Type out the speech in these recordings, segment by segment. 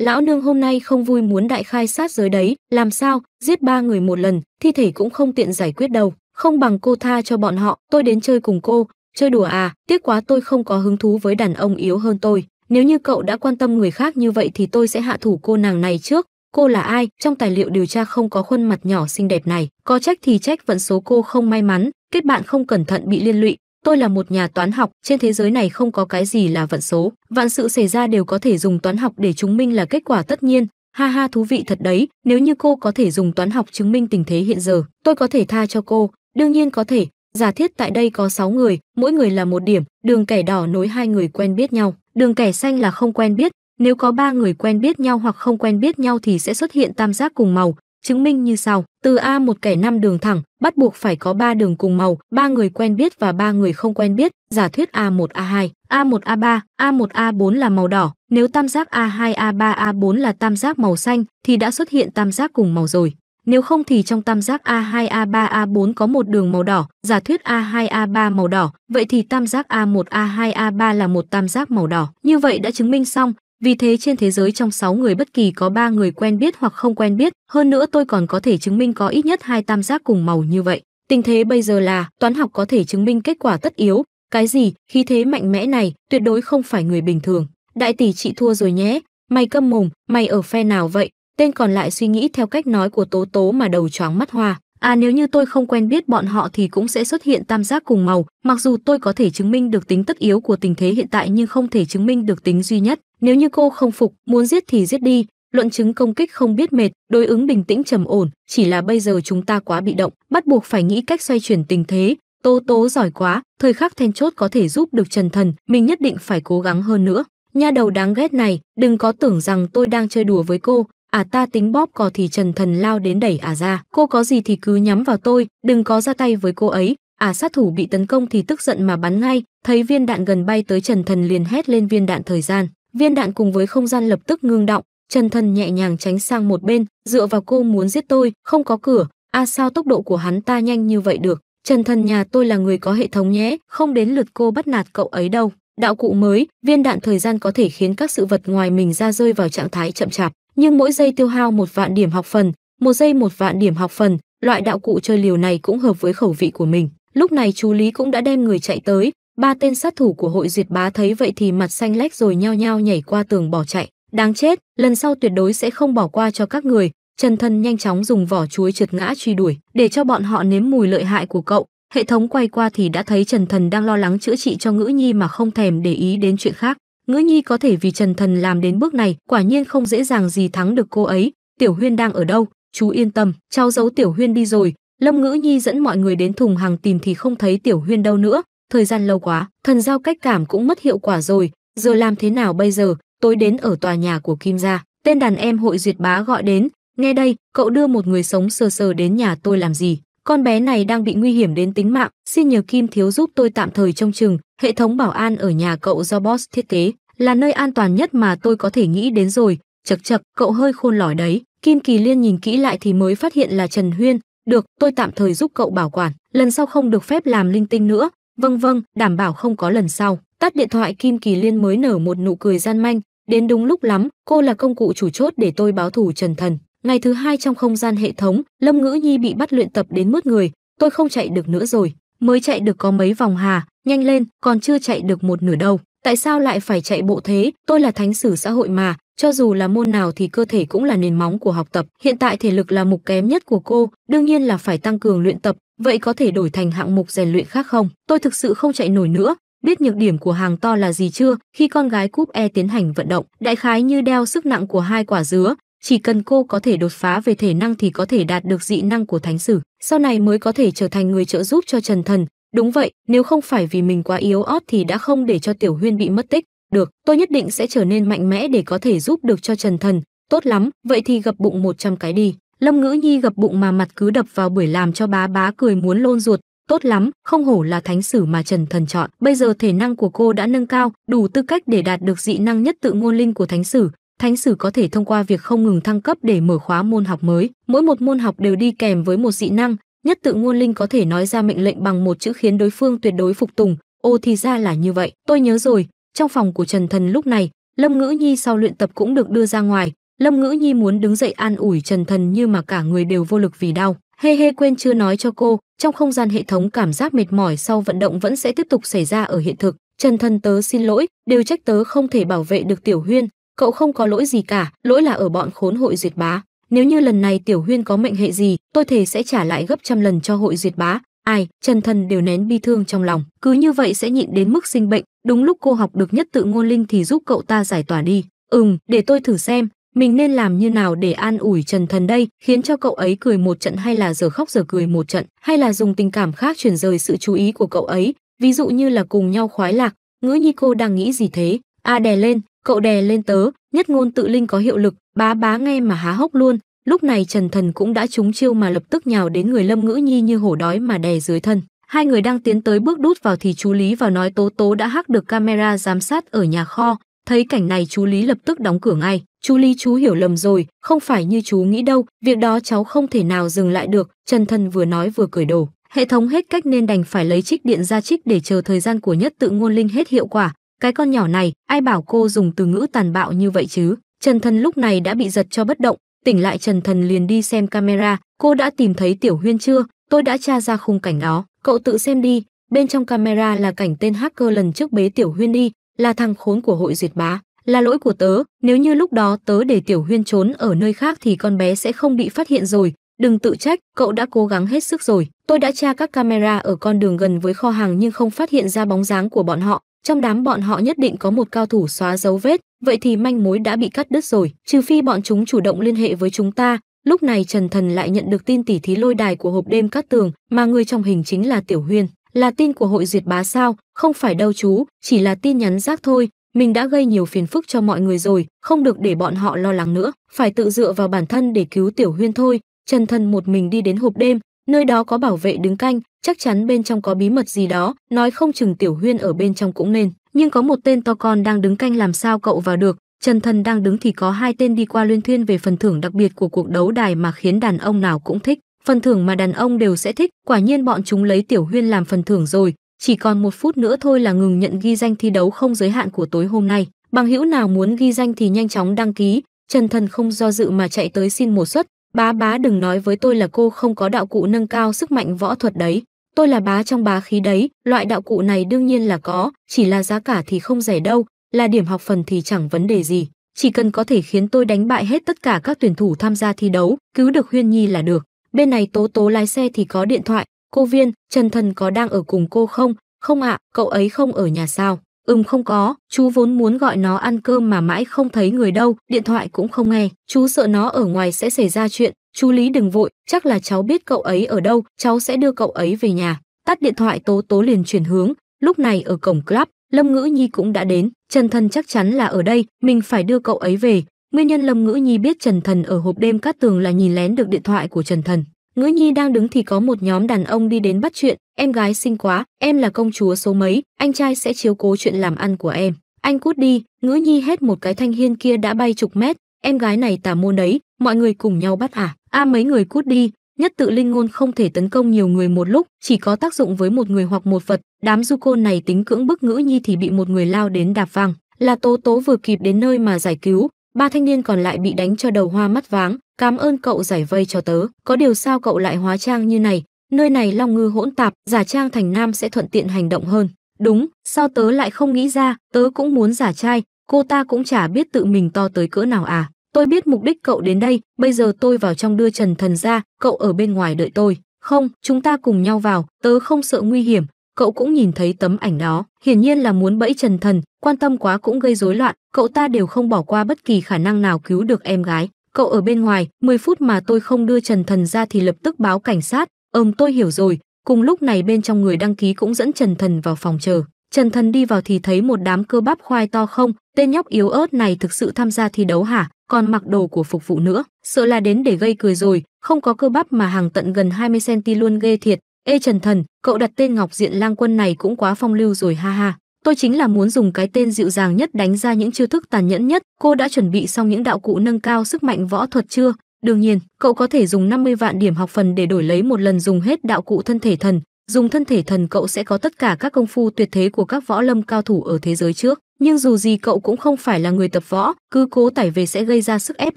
lão nương hôm nay không vui muốn đại khai sát giới đấy, làm sao, giết ba người một lần, thi thể cũng không tiện giải quyết đâu, không bằng cô tha cho bọn họ, tôi đến chơi cùng cô, chơi đùa à, tiếc quá tôi không có hứng thú với đàn ông yếu hơn tôi, nếu như cậu đã quan tâm người khác như vậy thì tôi sẽ hạ thủ cô nàng này trước. Cô là ai? Trong tài liệu điều tra không có khuôn mặt nhỏ xinh đẹp này, có trách thì trách vận số cô không may mắn, kết bạn không cẩn thận bị liên lụy, Tôi là một nhà toán học, trên thế giới này không có cái gì là vận số, vạn sự xảy ra đều có thể dùng toán học để chứng minh là kết quả tất nhiên. Ha ha thú vị thật đấy, nếu như cô có thể dùng toán học chứng minh tình thế hiện giờ, tôi có thể tha cho cô, đương nhiên có thể. Giả thiết tại đây có 6 người, mỗi người là một điểm, đường kẻ đỏ nối hai người quen biết nhau, đường kẻ xanh là không quen biết, nếu có ba người quen biết nhau hoặc không quen biết nhau thì sẽ xuất hiện tam giác cùng màu, chứng minh như sau từ a một kẻ năm đường thẳng bắt buộc phải có ba đường cùng màu ba người quen biết và ba người không quen biết giả thuyết a 1 a 2 a 1 a 3 a 1 a 4 là màu đỏ nếu tam giác a 2 a 3 a 4 là tam giác màu xanh thì đã xuất hiện tam giác cùng màu rồi nếu không thì trong tam giác A2, A3, A4 có một đường màu đỏ, giả thuyết A2, A3 màu đỏ, vậy thì tam giác A1, A2, A3 là một tam giác màu đỏ. Như vậy đã chứng minh xong, vì thế trên thế giới trong 6 người bất kỳ có 3 người quen biết hoặc không quen biết, hơn nữa tôi còn có thể chứng minh có ít nhất hai tam giác cùng màu như vậy. Tình thế bây giờ là toán học có thể chứng minh kết quả tất yếu, cái gì, khí thế mạnh mẽ này tuyệt đối không phải người bình thường. Đại tỷ chị thua rồi nhé, mày câm mồm, mày ở phe nào vậy? Tên còn lại suy nghĩ theo cách nói của Tố Tố mà đầu choáng mắt hoa. À nếu như tôi không quen biết bọn họ thì cũng sẽ xuất hiện tam giác cùng màu, mặc dù tôi có thể chứng minh được tính tất yếu của tình thế hiện tại nhưng không thể chứng minh được tính duy nhất. Nếu như cô không phục, muốn giết thì giết đi, luận chứng công kích không biết mệt, đối ứng bình tĩnh trầm ổn, chỉ là bây giờ chúng ta quá bị động, bắt buộc phải nghĩ cách xoay chuyển tình thế. Tố tố giỏi quá, thời khắc then chốt có thể giúp được Trần Thần, mình nhất định phải cố gắng hơn nữa. Nha đầu đáng ghét này, đừng có tưởng rằng tôi đang chơi đùa với cô, à ta tính bóp cò thì Trần Thần lao đến đẩy à ra, cô có gì thì cứ nhắm vào tôi, đừng có ra tay với cô ấy. À sát thủ bị tấn công thì tức giận mà bắn ngay, thấy viên đạn gần bay tới Trần Thần liền hét lên viên đạn thời gian viên đạn cùng với không gian lập tức ngưng động chân thân nhẹ nhàng tránh sang một bên dựa vào cô muốn giết tôi không có cửa a à sao tốc độ của hắn ta nhanh như vậy được chân thân nhà tôi là người có hệ thống nhé không đến lượt cô bắt nạt cậu ấy đâu đạo cụ mới viên đạn thời gian có thể khiến các sự vật ngoài mình ra rơi vào trạng thái chậm chạp nhưng mỗi giây tiêu hao một vạn điểm học phần một giây một vạn điểm học phần loại đạo cụ chơi liều này cũng hợp với khẩu vị của mình lúc này chú lý cũng đã đem người chạy tới Ba tên sát thủ của hội diệt bá thấy vậy thì mặt xanh lách rồi nhao nhao nhảy qua tường bỏ chạy. Đáng chết, lần sau tuyệt đối sẽ không bỏ qua cho các người. Trần Thân nhanh chóng dùng vỏ chuối trượt ngã truy đuổi, để cho bọn họ nếm mùi lợi hại của cậu. Hệ thống quay qua thì đã thấy Trần Thần đang lo lắng chữa trị cho Ngữ Nhi mà không thèm để ý đến chuyện khác. Ngữ Nhi có thể vì Trần Thần làm đến bước này, quả nhiên không dễ dàng gì thắng được cô ấy. Tiểu Huyên đang ở đâu? Chú yên tâm, cháu giấu Tiểu Huyên đi rồi. Lâm Ngữ Nhi dẫn mọi người đến thùng hàng tìm thì không thấy Tiểu Huyên đâu nữa, thời gian lâu quá, thần giao cách cảm cũng mất hiệu quả rồi, giờ làm thế nào bây giờ, tối đến ở tòa nhà của Kim gia, tên đàn em hội duyệt bá gọi đến, nghe đây, cậu đưa một người sống sờ sờ đến nhà tôi làm gì, con bé này đang bị nguy hiểm đến tính mạng, xin nhờ Kim thiếu giúp tôi tạm thời trông chừng, hệ thống bảo an ở nhà cậu do boss thiết kế, là nơi an toàn nhất mà tôi có thể nghĩ đến rồi, chật chật, cậu hơi khôn lỏi đấy. Kim Kỳ Liên nhìn kỹ lại thì mới phát hiện là Trần Huyên, được, tôi tạm thời giúp cậu bảo quản, lần sau không được phép làm linh tinh nữa, vâng vâng đảm bảo không có lần sau tắt điện thoại kim kỳ liên mới nở một nụ cười gian manh đến đúng lúc lắm cô là công cụ chủ chốt để tôi báo thù trần thần ngày thứ hai trong không gian hệ thống lâm ngữ nhi bị bắt luyện tập đến mướt người tôi không chạy được nữa rồi mới chạy được có mấy vòng hà nhanh lên còn chưa chạy được một nửa đâu tại sao lại phải chạy bộ thế tôi là thánh sử xã hội mà cho dù là môn nào thì cơ thể cũng là nền móng của học tập hiện tại thể lực là mục kém nhất của cô đương nhiên là phải tăng cường luyện tập vậy có thể đổi thành hạng mục rèn luyện khác không? Tôi thực sự không chạy nổi nữa, biết nhược điểm của hàng to là gì chưa? Khi con gái cúp E tiến hành vận động, đại khái như đeo sức nặng của hai quả dứa, chỉ cần cô có thể đột phá về thể năng thì có thể đạt được dị năng của thánh sử, sau này mới có thể trở thành người trợ giúp cho Trần Thần. Đúng vậy, nếu không phải vì mình quá yếu ớt thì đã không để cho Tiểu Huyên bị mất tích. Được, tôi nhất định sẽ trở nên mạnh mẽ để có thể giúp được cho Trần Thần. Tốt lắm, vậy thì gập bụng 100 cái đi. Lâm Ngữ Nhi gập bụng mà mặt cứ đập vào buổi làm cho bá bá cười muốn lôn ruột, tốt lắm, không hổ là thánh sử mà Trần Thần chọn. Bây giờ thể năng của cô đã nâng cao, đủ tư cách để đạt được dị năng nhất tự ngôn linh của thánh sử. Thánh sử có thể thông qua việc không ngừng thăng cấp để mở khóa môn học mới, mỗi một môn học đều đi kèm với một dị năng, nhất tự ngôn linh có thể nói ra mệnh lệnh bằng một chữ khiến đối phương tuyệt đối phục tùng. Ô thì ra là như vậy, tôi nhớ rồi, trong phòng của Trần Thần lúc này, Lâm Ngữ Nhi sau luyện tập cũng được đưa ra ngoài, Lâm Ngữ Nhi muốn đứng dậy an ủi Trần Thần như mà cả người đều vô lực vì đau. Hê hê quên chưa nói cho cô, trong không gian hệ thống cảm giác mệt mỏi sau vận động vẫn sẽ tiếp tục xảy ra ở hiện thực. Trần Thần tớ xin lỗi, đều trách tớ không thể bảo vệ được Tiểu Huyên, cậu không có lỗi gì cả, lỗi là ở bọn khốn hội duyệt bá. Nếu như lần này Tiểu Huyên có mệnh hệ gì, tôi thề sẽ trả lại gấp trăm lần cho hội duyệt bá. Ai, Trần Thần đều nén bi thương trong lòng, cứ như vậy sẽ nhịn đến mức sinh bệnh, đúng lúc cô học được nhất tự ngôn linh thì giúp cậu ta giải tỏa đi. Ừm, để tôi thử xem, mình nên làm như nào để an ủi Trần Thần đây, khiến cho cậu ấy cười một trận hay là giờ khóc giờ cười một trận, hay là dùng tình cảm khác chuyển rời sự chú ý của cậu ấy, ví dụ như là cùng nhau khoái lạc, ngữ nhi cô đang nghĩ gì thế, a đè lên, cậu đè lên tớ, nhất ngôn tự linh có hiệu lực, bá bá nghe mà há hốc luôn, lúc này Trần Thần cũng đã trúng chiêu mà lập tức nhào đến người Lâm Ngữ Nhi như hổ đói mà đè dưới thân. Hai người đang tiến tới bước đút vào thì chú Lý vào nói Tố Tố đã hack được camera giám sát ở nhà kho, thấy cảnh này chú Lý lập tức đóng cửa ngay chú Lý chú hiểu lầm rồi, không phải như chú nghĩ đâu, việc đó cháu không thể nào dừng lại được, Trần Thần vừa nói vừa cười đổ. Hệ thống hết cách nên đành phải lấy trích điện ra trích để chờ thời gian của nhất tự ngôn linh hết hiệu quả. Cái con nhỏ này, ai bảo cô dùng từ ngữ tàn bạo như vậy chứ? Trần Thần lúc này đã bị giật cho bất động, tỉnh lại Trần Thần liền đi xem camera, cô đã tìm thấy Tiểu Huyên chưa? Tôi đã tra ra khung cảnh đó, cậu tự xem đi, bên trong camera là cảnh tên hacker lần trước bế Tiểu Huyên đi, là thằng khốn của hội diệt bá. Là lỗi của tớ, nếu như lúc đó tớ để Tiểu Huyên trốn ở nơi khác thì con bé sẽ không bị phát hiện rồi, đừng tự trách, cậu đã cố gắng hết sức rồi. Tôi đã tra các camera ở con đường gần với kho hàng nhưng không phát hiện ra bóng dáng của bọn họ. Trong đám bọn họ nhất định có một cao thủ xóa dấu vết, vậy thì manh mối đã bị cắt đứt rồi, trừ phi bọn chúng chủ động liên hệ với chúng ta. Lúc này Trần Thần lại nhận được tin tỉ thí lôi đài của hộp đêm cát tường, mà người trong hình chính là Tiểu Huyên. Là tin của hội duyệt bá sao, không phải đâu chú, chỉ là tin nhắn rác thôi, mình đã gây nhiều phiền phức cho mọi người rồi, không được để bọn họ lo lắng nữa, phải tự dựa vào bản thân để cứu Tiểu Huyên thôi. Trần Thần một mình đi đến hộp đêm, nơi đó có bảo vệ đứng canh, chắc chắn bên trong có bí mật gì đó, nói không chừng Tiểu Huyên ở bên trong cũng nên. Nhưng có một tên to con đang đứng canh làm sao cậu vào được, Trần Thần đang đứng thì có hai tên đi qua luyên thuyên về phần thưởng đặc biệt của cuộc đấu đài mà khiến đàn ông nào cũng thích. Phần thưởng mà đàn ông đều sẽ thích, quả nhiên bọn chúng lấy Tiểu Huyên làm phần thưởng rồi, chỉ còn một phút nữa thôi là ngừng nhận ghi danh thi đấu không giới hạn của tối hôm nay. Bằng hữu nào muốn ghi danh thì nhanh chóng đăng ký, Trần Thần không do dự mà chạy tới xin một suất. Bá bá đừng nói với tôi là cô không có đạo cụ nâng cao sức mạnh võ thuật đấy. Tôi là bá trong bá khí đấy, loại đạo cụ này đương nhiên là có, chỉ là giá cả thì không rẻ đâu, là điểm học phần thì chẳng vấn đề gì. Chỉ cần có thể khiến tôi đánh bại hết tất cả các tuyển thủ tham gia thi đấu, cứu được Huyên Nhi là được. Bên này Tố Tố lái xe thì có điện thoại, Cô Viên, Trần Thần có đang ở cùng cô không? Không ạ, cậu ấy không ở nhà sao? Ừm không có, chú vốn muốn gọi nó ăn cơm mà mãi không thấy người đâu, điện thoại cũng không nghe, chú sợ nó ở ngoài sẽ xảy ra chuyện, chú Lý đừng vội, chắc là cháu biết cậu ấy ở đâu, cháu sẽ đưa cậu ấy về nhà. Tắt điện thoại Tố Tố liền chuyển hướng, lúc này ở cổng club, Lâm Ngữ Nhi cũng đã đến, Trần Thần chắc chắn là ở đây, mình phải đưa cậu ấy về. Nguyên nhân Lâm Ngữ Nhi biết Trần Thần ở hộp đêm Cát Tường là nhìn lén được điện thoại của Trần Thần. Ngữ Nhi đang đứng thì có một nhóm đàn ông đi đến bắt chuyện, em gái xinh quá, em là công chúa số mấy, anh trai sẽ chiếu cố chuyện làm ăn của em. Anh cút đi, Ngữ Nhi hét một cái thanh hiên kia đã bay chục mét, em gái này tà môn đấy, mọi người cùng nhau bắt à? A à, mấy người cút đi, nhất tự linh ngôn không thể tấn công nhiều người một lúc, chỉ có tác dụng với một người hoặc một vật, đám du côn này tính cưỡng bức Ngữ Nhi thì bị một người lao đến đạp văng. Là Tố Tố vừa kịp đến nơi mà giải cứu, Ba thanh niên còn lại bị đánh cho đầu hoa mắt váng, cảm ơn cậu giải vây cho tớ, có điều sao cậu lại hóa trang như này, nơi này long ngư hỗn tạp, giả trang thành nam sẽ thuận tiện hành động hơn. Đúng, sao tớ lại không nghĩ ra, tớ cũng muốn giả trai, cô ta cũng chả biết tự mình to tới cỡ nào à. Tôi biết mục đích cậu đến đây, bây giờ tôi vào trong đưa Trần Thần ra, cậu ở bên ngoài đợi tôi. Không, chúng ta cùng nhau vào, tớ không sợ nguy hiểm, cậu cũng nhìn thấy tấm ảnh đó hiển nhiên là muốn bẫy trần thần quan tâm quá cũng gây rối loạn cậu ta đều không bỏ qua bất kỳ khả năng nào cứu được em gái cậu ở bên ngoài 10 phút mà tôi không đưa trần thần ra thì lập tức báo cảnh sát ông tôi hiểu rồi cùng lúc này bên trong người đăng ký cũng dẫn trần thần vào phòng chờ trần thần đi vào thì thấy một đám cơ bắp khoai to không tên nhóc yếu ớt này thực sự tham gia thi đấu hả còn mặc đồ của phục vụ nữa sợ là đến để gây cười rồi không có cơ bắp mà hàng tận gần 20 cm luôn ghê thiệt Ê Trần Thần, cậu đặt tên Ngọc Diện Lang Quân này cũng quá phong lưu rồi ha ha. Tôi chính là muốn dùng cái tên dịu dàng nhất đánh ra những chiêu thức tàn nhẫn nhất. Cô đã chuẩn bị xong những đạo cụ nâng cao sức mạnh võ thuật chưa? Đương nhiên, cậu có thể dùng 50 vạn điểm học phần để đổi lấy một lần dùng hết đạo cụ thân thể thần, dùng thân thể thần cậu sẽ có tất cả các công phu tuyệt thế của các võ lâm cao thủ ở thế giới trước nhưng dù gì cậu cũng không phải là người tập võ cứ cố tải về sẽ gây ra sức ép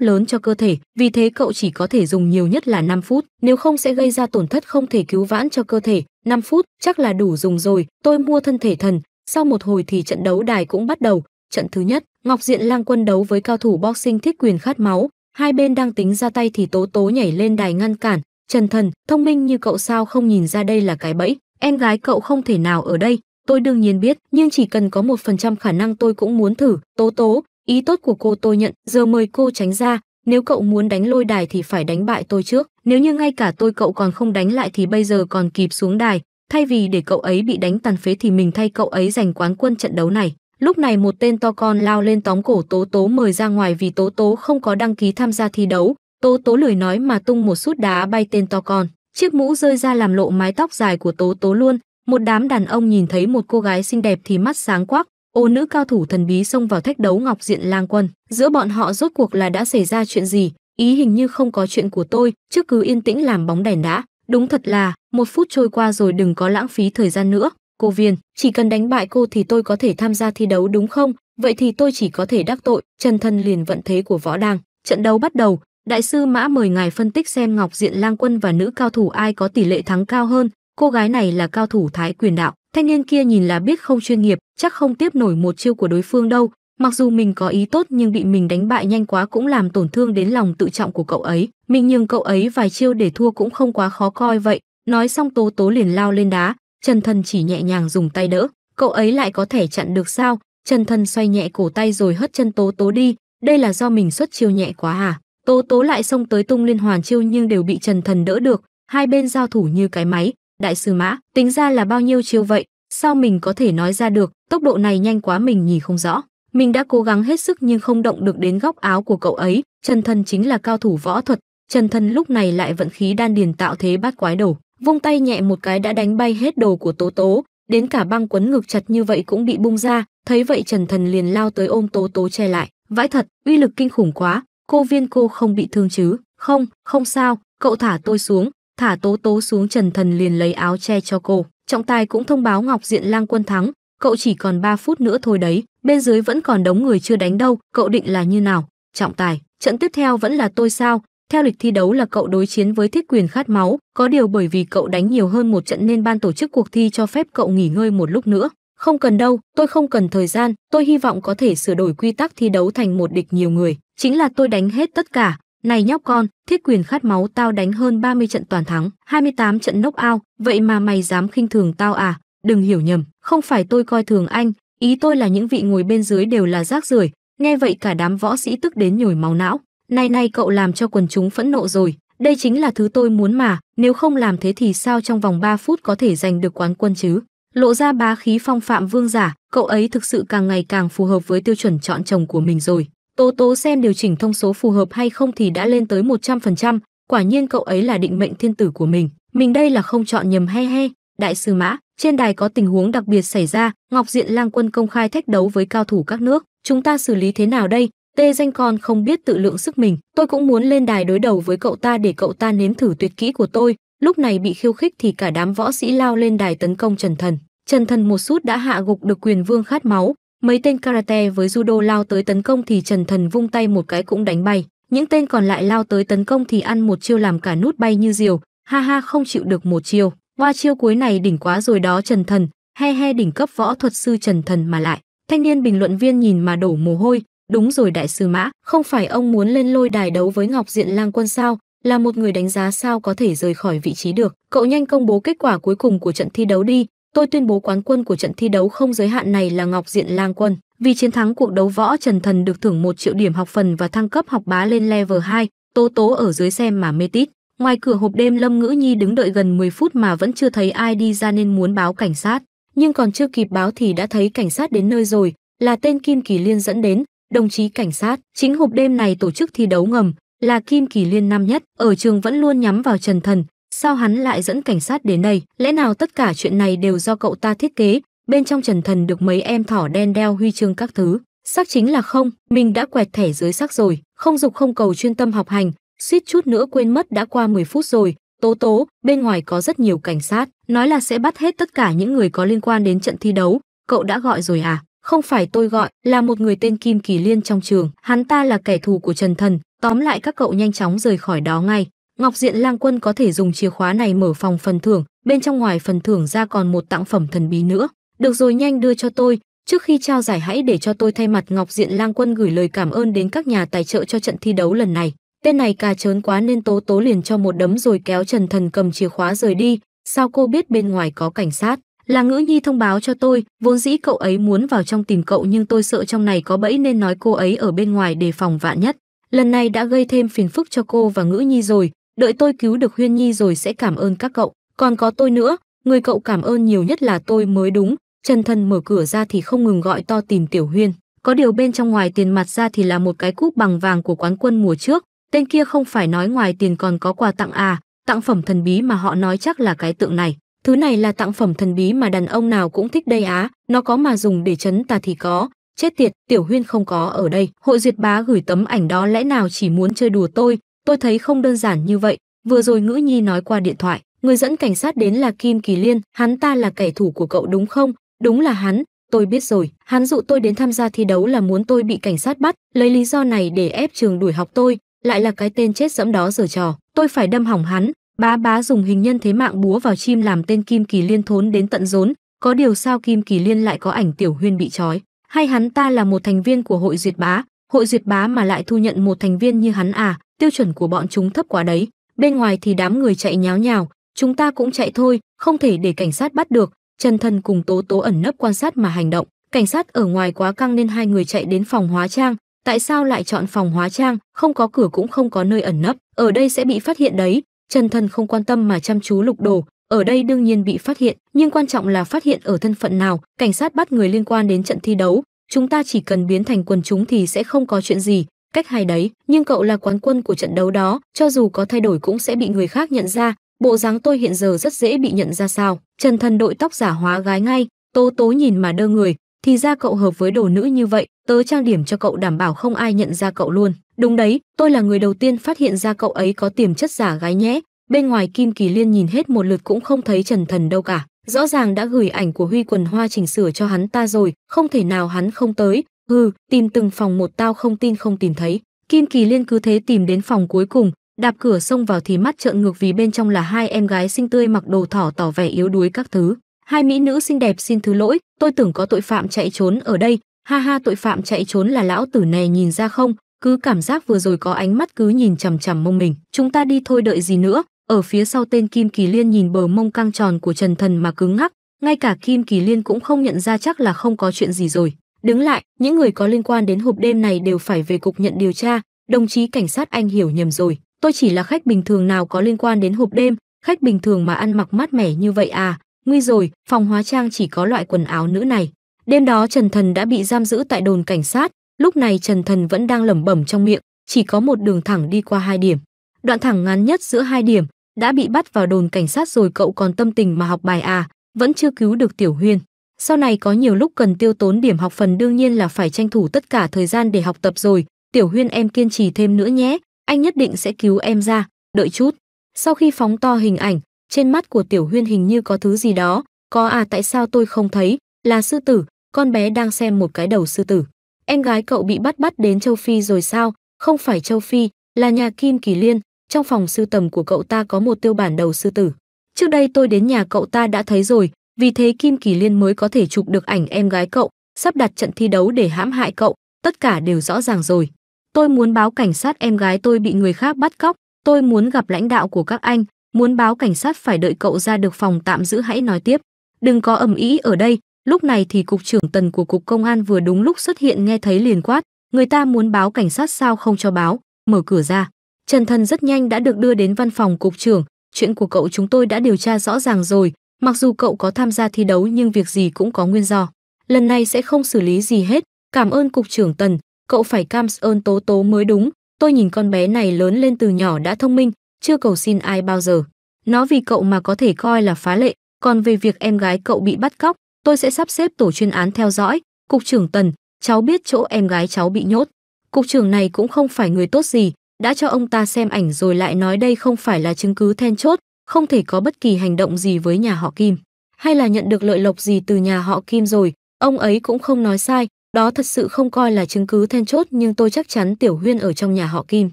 lớn cho cơ thể vì thế cậu chỉ có thể dùng nhiều nhất là 5 phút nếu không sẽ gây ra tổn thất không thể cứu vãn cho cơ thể 5 phút chắc là đủ dùng rồi tôi mua thân thể thần sau một hồi thì trận đấu đài cũng bắt đầu trận thứ nhất ngọc diện lang quân đấu với cao thủ boxing thiết quyền khát máu hai bên đang tính ra tay thì tố tố nhảy lên đài ngăn cản Trần Thần, thông minh như cậu sao không nhìn ra đây là cái bẫy, em gái cậu không thể nào ở đây, tôi đương nhiên biết, nhưng chỉ cần có một phần trăm khả năng tôi cũng muốn thử, tố tố, ý tốt của cô tôi nhận, giờ mời cô tránh ra, nếu cậu muốn đánh lôi đài thì phải đánh bại tôi trước, nếu như ngay cả tôi cậu còn không đánh lại thì bây giờ còn kịp xuống đài, thay vì để cậu ấy bị đánh tàn phế thì mình thay cậu ấy giành quán quân trận đấu này. Lúc này một tên to con lao lên tóm cổ Tố Tố mời ra ngoài vì Tố Tố không có đăng ký tham gia thi đấu, Tố Tố lười nói mà tung một sút đá bay tên to con, chiếc mũ rơi ra làm lộ mái tóc dài của Tố Tố luôn, một đám đàn ông nhìn thấy một cô gái xinh đẹp thì mắt sáng quắc, ô nữ cao thủ thần bí xông vào thách đấu Ngọc Diện Lang Quân, giữa bọn họ rốt cuộc là đã xảy ra chuyện gì, ý hình như không có chuyện của tôi, trước cứ yên tĩnh làm bóng đèn đã, đúng thật là, một phút trôi qua rồi đừng có lãng phí thời gian nữa, cô Viên, chỉ cần đánh bại cô thì tôi có thể tham gia thi đấu đúng không, vậy thì tôi chỉ có thể đắc tội, chân thân liền vận thế của võ đàng. Trận đấu bắt đầu, Đại sư Mã mời ngài phân tích xem Ngọc Diện Lang Quân và nữ cao thủ ai có tỷ lệ thắng cao hơn, cô gái này là cao thủ thái quyền đạo, thanh niên kia nhìn là biết không chuyên nghiệp, chắc không tiếp nổi một chiêu của đối phương đâu, mặc dù mình có ý tốt nhưng bị mình đánh bại nhanh quá cũng làm tổn thương đến lòng tự trọng của cậu ấy, mình nhường cậu ấy vài chiêu để thua cũng không quá khó coi vậy. Nói xong Tố Tố liền lao lên đá, Trần Thần chỉ nhẹ nhàng dùng tay đỡ, cậu ấy lại có thể chặn được sao? Trần Thần xoay nhẹ cổ tay rồi hất chân Tố Tố đi, đây là do mình xuất chiêu nhẹ quá à? Tố Tố lại xông tới tung liên hoàn chiêu nhưng đều bị Trần Thần đỡ được, hai bên giao thủ như cái máy, đại sư mã, tính ra là bao nhiêu chiêu vậy, sao mình có thể nói ra được, tốc độ này nhanh quá mình nhìn không rõ. Mình đã cố gắng hết sức nhưng không động được đến góc áo của cậu ấy, Trần Thần chính là cao thủ võ thuật, Trần Thần lúc này lại vận khí đan điền tạo thế bát quái đầu, vung tay nhẹ một cái đã đánh bay hết đồ của Tố Tố, đến cả băng quấn ngực chặt như vậy cũng bị bung ra, thấy vậy Trần Thần liền lao tới ôm Tố Tố che lại, vãi thật, uy lực kinh khủng quá, cô viên cô không bị thương chứ không không sao cậu thả tôi xuống thả tố tố xuống trần thần liền lấy áo che cho cô trọng tài cũng thông báo ngọc diện lang quân thắng cậu chỉ còn 3 phút nữa thôi đấy bên dưới vẫn còn đống người chưa đánh đâu cậu định là như nào trọng tài trận tiếp theo vẫn là tôi sao theo lịch thi đấu là cậu đối chiến với thiết quyền khát máu có điều bởi vì cậu đánh nhiều hơn một trận nên ban tổ chức cuộc thi cho phép cậu nghỉ ngơi một lúc nữa không cần đâu tôi không cần thời gian tôi hy vọng có thể sửa đổi quy tắc thi đấu thành một địch nhiều người Chính là tôi đánh hết tất cả, này nhóc con, thiết quyền khát máu tao đánh hơn 30 trận toàn thắng, 28 trận nốc ao, vậy mà mày dám khinh thường tao à? Đừng hiểu nhầm, không phải tôi coi thường anh, ý tôi là những vị ngồi bên dưới đều là rác rưởi. Nghe vậy cả đám võ sĩ tức đến nhồi máu não. Này này cậu làm cho quần chúng phẫn nộ rồi, đây chính là thứ tôi muốn mà, nếu không làm thế thì sao trong vòng 3 phút có thể giành được quán quân chứ? Lộ ra bá khí phong phạm vương giả, cậu ấy thực sự càng ngày càng phù hợp với tiêu chuẩn chọn chồng của mình rồi. Tố Tố xem điều chỉnh thông số phù hợp hay không thì đã lên tới 100%, quả nhiên cậu ấy là định mệnh thiên tử của mình, mình đây là không chọn nhầm he he, đại sư Mã, trên đài có tình huống đặc biệt xảy ra, Ngọc Diện Lang quân công khai thách đấu với cao thủ các nước, chúng ta xử lý thế nào đây? Tê danh con không biết tự lượng sức mình, tôi cũng muốn lên đài đối đầu với cậu ta để cậu ta nếm thử tuyệt kỹ của tôi. Lúc này bị khiêu khích thì cả đám võ sĩ lao lên đài tấn công Trần Thần. Trần Thần một sút đã hạ gục được quyền vương khát máu, Mấy tên karate với judo lao tới tấn công thì Trần Thần vung tay một cái cũng đánh bay. Những tên còn lại lao tới tấn công thì ăn một chiêu làm cả nút bay như diều. Ha ha không chịu được một chiêu. Qua chiêu cuối này đỉnh quá rồi đó Trần Thần. He he đỉnh cấp võ thuật sư Trần Thần mà lại. Thanh niên bình luận viên nhìn mà đổ mồ hôi. Đúng rồi đại sư Mã, không phải ông muốn lên lôi đài đấu với Ngọc Diện Lang Quân sao? Là một người đánh giá sao có thể rời khỏi vị trí được. Cậu nhanh công bố kết quả cuối cùng của trận thi đấu đi, tôi tuyên bố quán quân của trận thi đấu không giới hạn này là Ngọc Diện Lang Quân. Vì chiến thắng cuộc đấu võ Trần Thần được thưởng một triệu điểm học phần và thăng cấp học bá lên level 2, Tố Tố ở dưới xem mà mê tít. Ngoài cửa hộp đêm Lâm Ngữ Nhi đứng đợi gần 10 phút mà vẫn chưa thấy ai đi ra nên muốn báo cảnh sát. Nhưng còn chưa kịp báo thì đã thấy cảnh sát đến nơi rồi, là tên Kim Kỳ Liên dẫn đến, đồng chí cảnh sát. Chính hộp đêm này tổ chức thi đấu ngầm, là Kim Kỳ Liên năm nhất, ở trường vẫn luôn nhắm vào Trần Thần, sao hắn lại dẫn cảnh sát đến đây lẽ nào tất cả chuyện này đều do cậu ta thiết kế bên trong trần thần được mấy em thỏ đen đeo huy chương các thứ xác chính là không mình đã quẹt thẻ dưới xác rồi không dục không cầu chuyên tâm học hành suýt chút nữa quên mất đã qua 10 phút rồi tố tố bên ngoài có rất nhiều cảnh sát nói là sẽ bắt hết tất cả những người có liên quan đến trận thi đấu cậu đã gọi rồi à không phải tôi gọi là một người tên kim kỳ liên trong trường hắn ta là kẻ thù của trần thần tóm lại các cậu nhanh chóng rời khỏi đó ngay Ngọc Diện Lang Quân có thể dùng chìa khóa này mở phòng phần thưởng, bên trong ngoài phần thưởng ra còn một tặng phẩm thần bí nữa. Được rồi nhanh đưa cho tôi, trước khi trao giải hãy để cho tôi thay mặt Ngọc Diện Lang Quân gửi lời cảm ơn đến các nhà tài trợ cho trận thi đấu lần này. Tên này cà chớn quá nên tố tố liền cho một đấm rồi kéo Trần Thần cầm chìa khóa rời đi. Sao cô biết bên ngoài có cảnh sát? Là ngữ nhi thông báo cho tôi, vốn dĩ cậu ấy muốn vào trong tìm cậu nhưng tôi sợ trong này có bẫy nên nói cô ấy ở bên ngoài đề phòng vạn nhất. Lần này đã gây thêm phiền phức cho cô và ngữ nhi rồi, đợi tôi cứu được Huyên Nhi rồi sẽ cảm ơn các cậu, còn có tôi nữa, người cậu cảm ơn nhiều nhất là tôi mới đúng. Trần Thần mở cửa ra thì không ngừng gọi to tìm Tiểu Huyên, có điều bên trong ngoài tiền mặt ra thì là một cái cúp bằng vàng của quán quân mùa trước, tên kia không phải nói ngoài tiền còn có quà tặng à, tặng phẩm thần bí mà họ nói chắc là cái tượng này. Thứ này là tặng phẩm thần bí mà đàn ông nào cũng thích đây á, nó có mà dùng để chấn tà thì có, chết tiệt, Tiểu Huyên không có ở đây. Hội Diệt Bá gửi tấm ảnh đó lẽ nào chỉ muốn chơi đùa tôi, tôi thấy không đơn giản như vậy vừa rồi ngữ nhi nói qua điện thoại người dẫn cảnh sát đến là kim kỳ liên hắn ta là kẻ thù của cậu đúng không đúng là hắn tôi biết rồi hắn dụ tôi đến tham gia thi đấu là muốn tôi bị cảnh sát bắt lấy lý do này để ép trường đuổi học tôi lại là cái tên chết dẫm đó giở trò tôi phải đâm hỏng hắn bá bá dùng hình nhân thế mạng búa vào chim làm tên kim kỳ liên thốn đến tận rốn có điều sao kim kỳ liên lại có ảnh tiểu huyên bị trói hay hắn ta là một thành viên của hội duyệt bá hội duyệt bá mà lại thu nhận một thành viên như hắn à, tiêu chuẩn của bọn chúng thấp quá đấy. Bên ngoài thì đám người chạy nháo nhào, chúng ta cũng chạy thôi, không thể để cảnh sát bắt được. Trần Thần cùng Tố Tố ẩn nấp quan sát mà hành động, cảnh sát ở ngoài quá căng nên hai người chạy đến phòng hóa trang. Tại sao lại chọn phòng hóa trang, không có cửa cũng không có nơi ẩn nấp, ở đây sẽ bị phát hiện đấy. Trần Thần không quan tâm mà chăm chú lục đồ, ở đây đương nhiên bị phát hiện, nhưng quan trọng là phát hiện ở thân phận nào, cảnh sát bắt người liên quan đến trận thi đấu, chúng ta chỉ cần biến thành quần chúng thì sẽ không có chuyện gì, cách hay đấy, nhưng cậu là quán quân của trận đấu đó, cho dù có thay đổi cũng sẽ bị người khác nhận ra, bộ dáng tôi hiện giờ rất dễ bị nhận ra sao. Trần Thần đội tóc giả hóa gái ngay, Tố Tố nhìn mà đơ người, thì ra cậu hợp với đồ nữ như vậy, tớ trang điểm cho cậu đảm bảo không ai nhận ra cậu luôn. Đúng đấy, tôi là người đầu tiên phát hiện ra cậu ấy có tiềm chất giả gái nhé. Bên ngoài Kim Kỳ Liên nhìn hết một lượt cũng không thấy Trần Thần đâu cả rõ ràng đã gửi ảnh của Huy quần hoa chỉnh sửa cho hắn ta rồi, không thể nào hắn không tới, hừ, tìm từng phòng một tao không tin không tìm thấy. Kim Kỳ Liên cứ thế tìm đến phòng cuối cùng, đạp cửa xông vào thì mắt trợn ngược vì bên trong là hai em gái xinh tươi mặc đồ thỏ tỏ vẻ yếu đuối các thứ. Hai mỹ nữ xinh đẹp xin thứ lỗi, tôi tưởng có tội phạm chạy trốn ở đây, ha ha tội phạm chạy trốn là lão tử này nhìn ra không, cứ cảm giác vừa rồi có ánh mắt cứ nhìn chằm chằm mông mình, chúng ta đi thôi đợi gì nữa, ở phía sau tên Kim Kỳ Liên nhìn bờ mông căng tròn của Trần Thần mà cứng ngắc, ngay cả Kim Kỳ Liên cũng không nhận ra chắc là không có chuyện gì rồi. Đứng lại, những người có liên quan đến hộp đêm này đều phải về cục nhận điều tra, đồng chí cảnh sát anh hiểu nhầm rồi. Tôi chỉ là khách bình thường nào có liên quan đến hộp đêm, khách bình thường mà ăn mặc mát mẻ như vậy à. Nguy rồi, phòng hóa trang chỉ có loại quần áo nữ này. Đêm đó Trần Thần đã bị giam giữ tại đồn cảnh sát, lúc này Trần Thần vẫn đang lẩm bẩm trong miệng, chỉ có một đường thẳng đi qua hai điểm, đoạn thẳng ngắn nhất giữa hai điểm đã bị bắt vào đồn cảnh sát rồi cậu còn tâm tình mà học bài à vẫn chưa cứu được tiểu huyên sau này có nhiều lúc cần tiêu tốn điểm học phần đương nhiên là phải tranh thủ tất cả thời gian để học tập rồi tiểu huyên em kiên trì thêm nữa nhé anh nhất định sẽ cứu em ra đợi chút sau khi phóng to hình ảnh trên mắt của tiểu huyên hình như có thứ gì đó có à tại sao tôi không thấy là sư tử con bé đang xem một cái đầu sư tử em gái cậu bị bắt bắt đến châu phi rồi sao không phải châu phi là nhà kim kỳ liên trong phòng sưu tầm của cậu ta có một tiêu bản đầu sư tử. Trước đây tôi đến nhà cậu ta đã thấy rồi, vì thế Kim Kỳ Liên mới có thể chụp được ảnh em gái cậu, sắp đặt trận thi đấu để hãm hại cậu, tất cả đều rõ ràng rồi. Tôi muốn báo cảnh sát em gái tôi bị người khác bắt cóc, tôi muốn gặp lãnh đạo của các anh, muốn báo cảnh sát phải đợi cậu ra được phòng tạm giữ hãy nói tiếp. Đừng có ầm ĩ ở đây, lúc này thì cục trưởng Tần của cục công an vừa đúng lúc xuất hiện nghe thấy liền quát, người ta muốn báo cảnh sát sao không cho báo, mở cửa ra. Trần Thần rất nhanh đã được đưa đến văn phòng cục trưởng, chuyện của cậu chúng tôi đã điều tra rõ ràng rồi, mặc dù cậu có tham gia thi đấu nhưng việc gì cũng có nguyên do. Lần này sẽ không xử lý gì hết, cảm ơn cục trưởng Tần, cậu phải cảm ơn Tố Tố mới đúng, tôi nhìn con bé này lớn lên từ nhỏ đã thông minh, chưa cầu xin ai bao giờ. Nó vì cậu mà có thể coi là phá lệ, còn về việc em gái cậu bị bắt cóc, tôi sẽ sắp xếp tổ chuyên án theo dõi. Cục trưởng Tần, cháu biết chỗ em gái cháu bị nhốt. Cục trưởng này cũng không phải người tốt gì, đã cho ông ta xem ảnh rồi lại nói đây không phải là chứng cứ then chốt, không thể có bất kỳ hành động gì với nhà họ Kim. Hay là nhận được lợi lộc gì từ nhà họ Kim rồi, ông ấy cũng không nói sai, đó thật sự không coi là chứng cứ then chốt nhưng tôi chắc chắn Tiểu Huyên ở trong nhà họ Kim.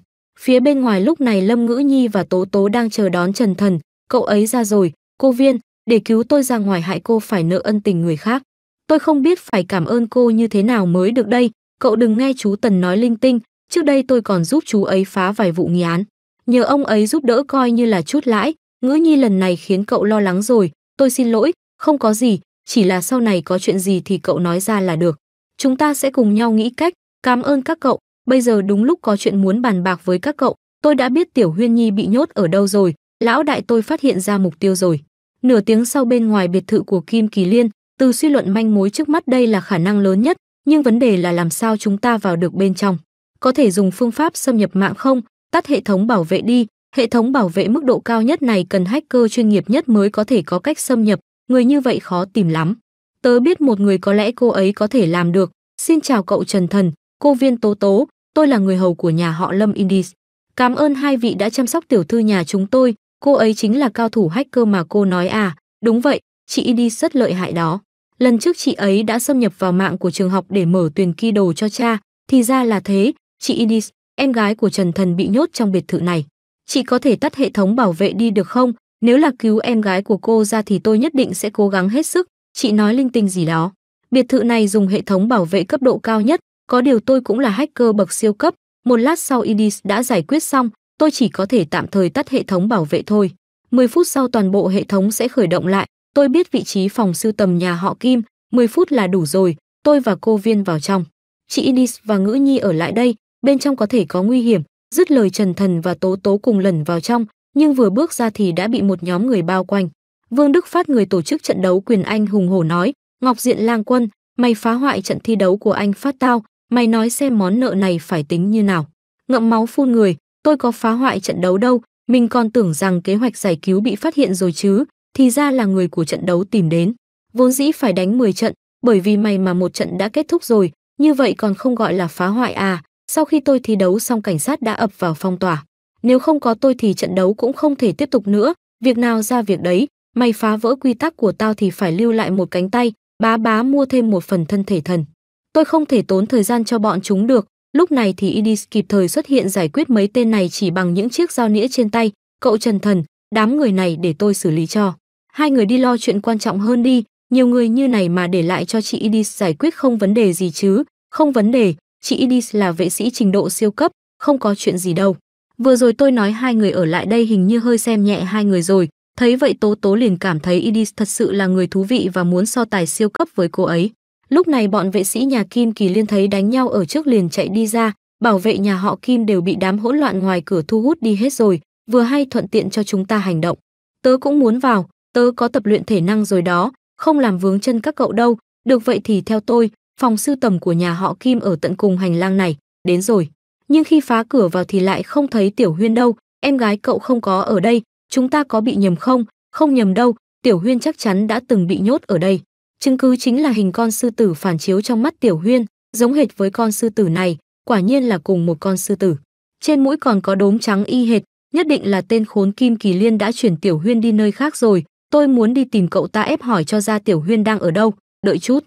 Phía bên ngoài lúc này Lâm Ngữ Nhi và Tố Tố đang chờ đón Trần Thần, cậu ấy ra rồi, cô Viên, để cứu tôi ra ngoài hại cô phải nợ ân tình người khác. Tôi không biết phải cảm ơn cô như thế nào mới được đây, cậu đừng nghe chú Tần nói linh tinh, Trước đây tôi còn giúp chú ấy phá vài vụ nghi án. Nhờ ông ấy giúp đỡ coi như là chút lãi, ngữ nhi lần này khiến cậu lo lắng rồi. Tôi xin lỗi, không có gì, chỉ là sau này có chuyện gì thì cậu nói ra là được. Chúng ta sẽ cùng nhau nghĩ cách, cảm ơn các cậu. Bây giờ đúng lúc có chuyện muốn bàn bạc với các cậu, tôi đã biết Tiểu Huyên Nhi bị nhốt ở đâu rồi, lão đại tôi phát hiện ra mục tiêu rồi. Nửa tiếng sau bên ngoài biệt thự của Kim Kỳ Liên, từ suy luận manh mối trước mắt đây là khả năng lớn nhất, nhưng vấn đề là làm sao chúng ta vào được bên trong có thể dùng phương pháp xâm nhập mạng không, tắt hệ thống bảo vệ đi, hệ thống bảo vệ mức độ cao nhất này cần hacker chuyên nghiệp nhất mới có thể có cách xâm nhập, người như vậy khó tìm lắm. Tớ biết một người có lẽ cô ấy có thể làm được. Xin chào cậu Trần Thần, cô viên Tố Tố, tôi là người hầu của nhà họ Lâm Indies. Cảm ơn hai vị đã chăm sóc tiểu thư nhà chúng tôi, cô ấy chính là cao thủ hacker mà cô nói à, đúng vậy, chị Indies rất lợi hại đó. Lần trước chị ấy đã xâm nhập vào mạng của trường học để mở tuyển kỳ đồ cho cha, thì ra là thế, Chị Inis, em gái của Trần Thần bị nhốt trong biệt thự này. Chị có thể tắt hệ thống bảo vệ đi được không? Nếu là cứu em gái của cô ra thì tôi nhất định sẽ cố gắng hết sức. Chị nói linh tinh gì đó. Biệt thự này dùng hệ thống bảo vệ cấp độ cao nhất. Có điều tôi cũng là hacker bậc siêu cấp. Một lát sau Inis đã giải quyết xong. Tôi chỉ có thể tạm thời tắt hệ thống bảo vệ thôi. 10 phút sau toàn bộ hệ thống sẽ khởi động lại. Tôi biết vị trí phòng sưu tầm nhà họ Kim. 10 phút là đủ rồi. Tôi và cô viên vào trong. Chị Inis và Ngữ Nhi ở lại đây bên trong có thể có nguy hiểm dứt lời trần thần và tố tố cùng lẩn vào trong nhưng vừa bước ra thì đã bị một nhóm người bao quanh vương đức phát người tổ chức trận đấu quyền anh hùng hổ nói ngọc diện lang quân mày phá hoại trận thi đấu của anh phát tao mày nói xem món nợ này phải tính như nào ngậm máu phun người tôi có phá hoại trận đấu đâu mình còn tưởng rằng kế hoạch giải cứu bị phát hiện rồi chứ thì ra là người của trận đấu tìm đến vốn dĩ phải đánh 10 trận bởi vì mày mà một trận đã kết thúc rồi như vậy còn không gọi là phá hoại à sau khi tôi thi đấu xong cảnh sát đã ập vào phong tỏa. Nếu không có tôi thì trận đấu cũng không thể tiếp tục nữa, việc nào ra việc đấy, mày phá vỡ quy tắc của tao thì phải lưu lại một cánh tay, bá bá mua thêm một phần thân thể thần. Tôi không thể tốn thời gian cho bọn chúng được, lúc này thì Idis kịp thời xuất hiện giải quyết mấy tên này chỉ bằng những chiếc dao nĩa trên tay, cậu Trần Thần, đám người này để tôi xử lý cho. Hai người đi lo chuyện quan trọng hơn đi, nhiều người như này mà để lại cho chị Idis giải quyết không vấn đề gì chứ, không vấn đề, chị Edis là vệ sĩ trình độ siêu cấp, không có chuyện gì đâu. Vừa rồi tôi nói hai người ở lại đây hình như hơi xem nhẹ hai người rồi, thấy vậy Tố Tố liền cảm thấy Edis thật sự là người thú vị và muốn so tài siêu cấp với cô ấy. Lúc này bọn vệ sĩ nhà Kim Kỳ Liên thấy đánh nhau ở trước liền chạy đi ra, bảo vệ nhà họ Kim đều bị đám hỗn loạn ngoài cửa thu hút đi hết rồi, vừa hay thuận tiện cho chúng ta hành động. Tớ cũng muốn vào, tớ có tập luyện thể năng rồi đó, không làm vướng chân các cậu đâu, được vậy thì theo tôi, phòng sưu tầm của nhà họ Kim ở tận cùng hành lang này, đến rồi. Nhưng khi phá cửa vào thì lại không thấy Tiểu Huyên đâu, em gái cậu không có ở đây, chúng ta có bị nhầm không? Không nhầm đâu, Tiểu Huyên chắc chắn đã từng bị nhốt ở đây. Chứng cứ chính là hình con sư tử phản chiếu trong mắt Tiểu Huyên, giống hệt với con sư tử này, quả nhiên là cùng một con sư tử. Trên mũi còn có đốm trắng y hệt, nhất định là tên khốn Kim Kỳ Liên đã chuyển Tiểu Huyên đi nơi khác rồi, tôi muốn đi tìm cậu ta ép hỏi cho ra Tiểu Huyên đang ở đâu, đợi chút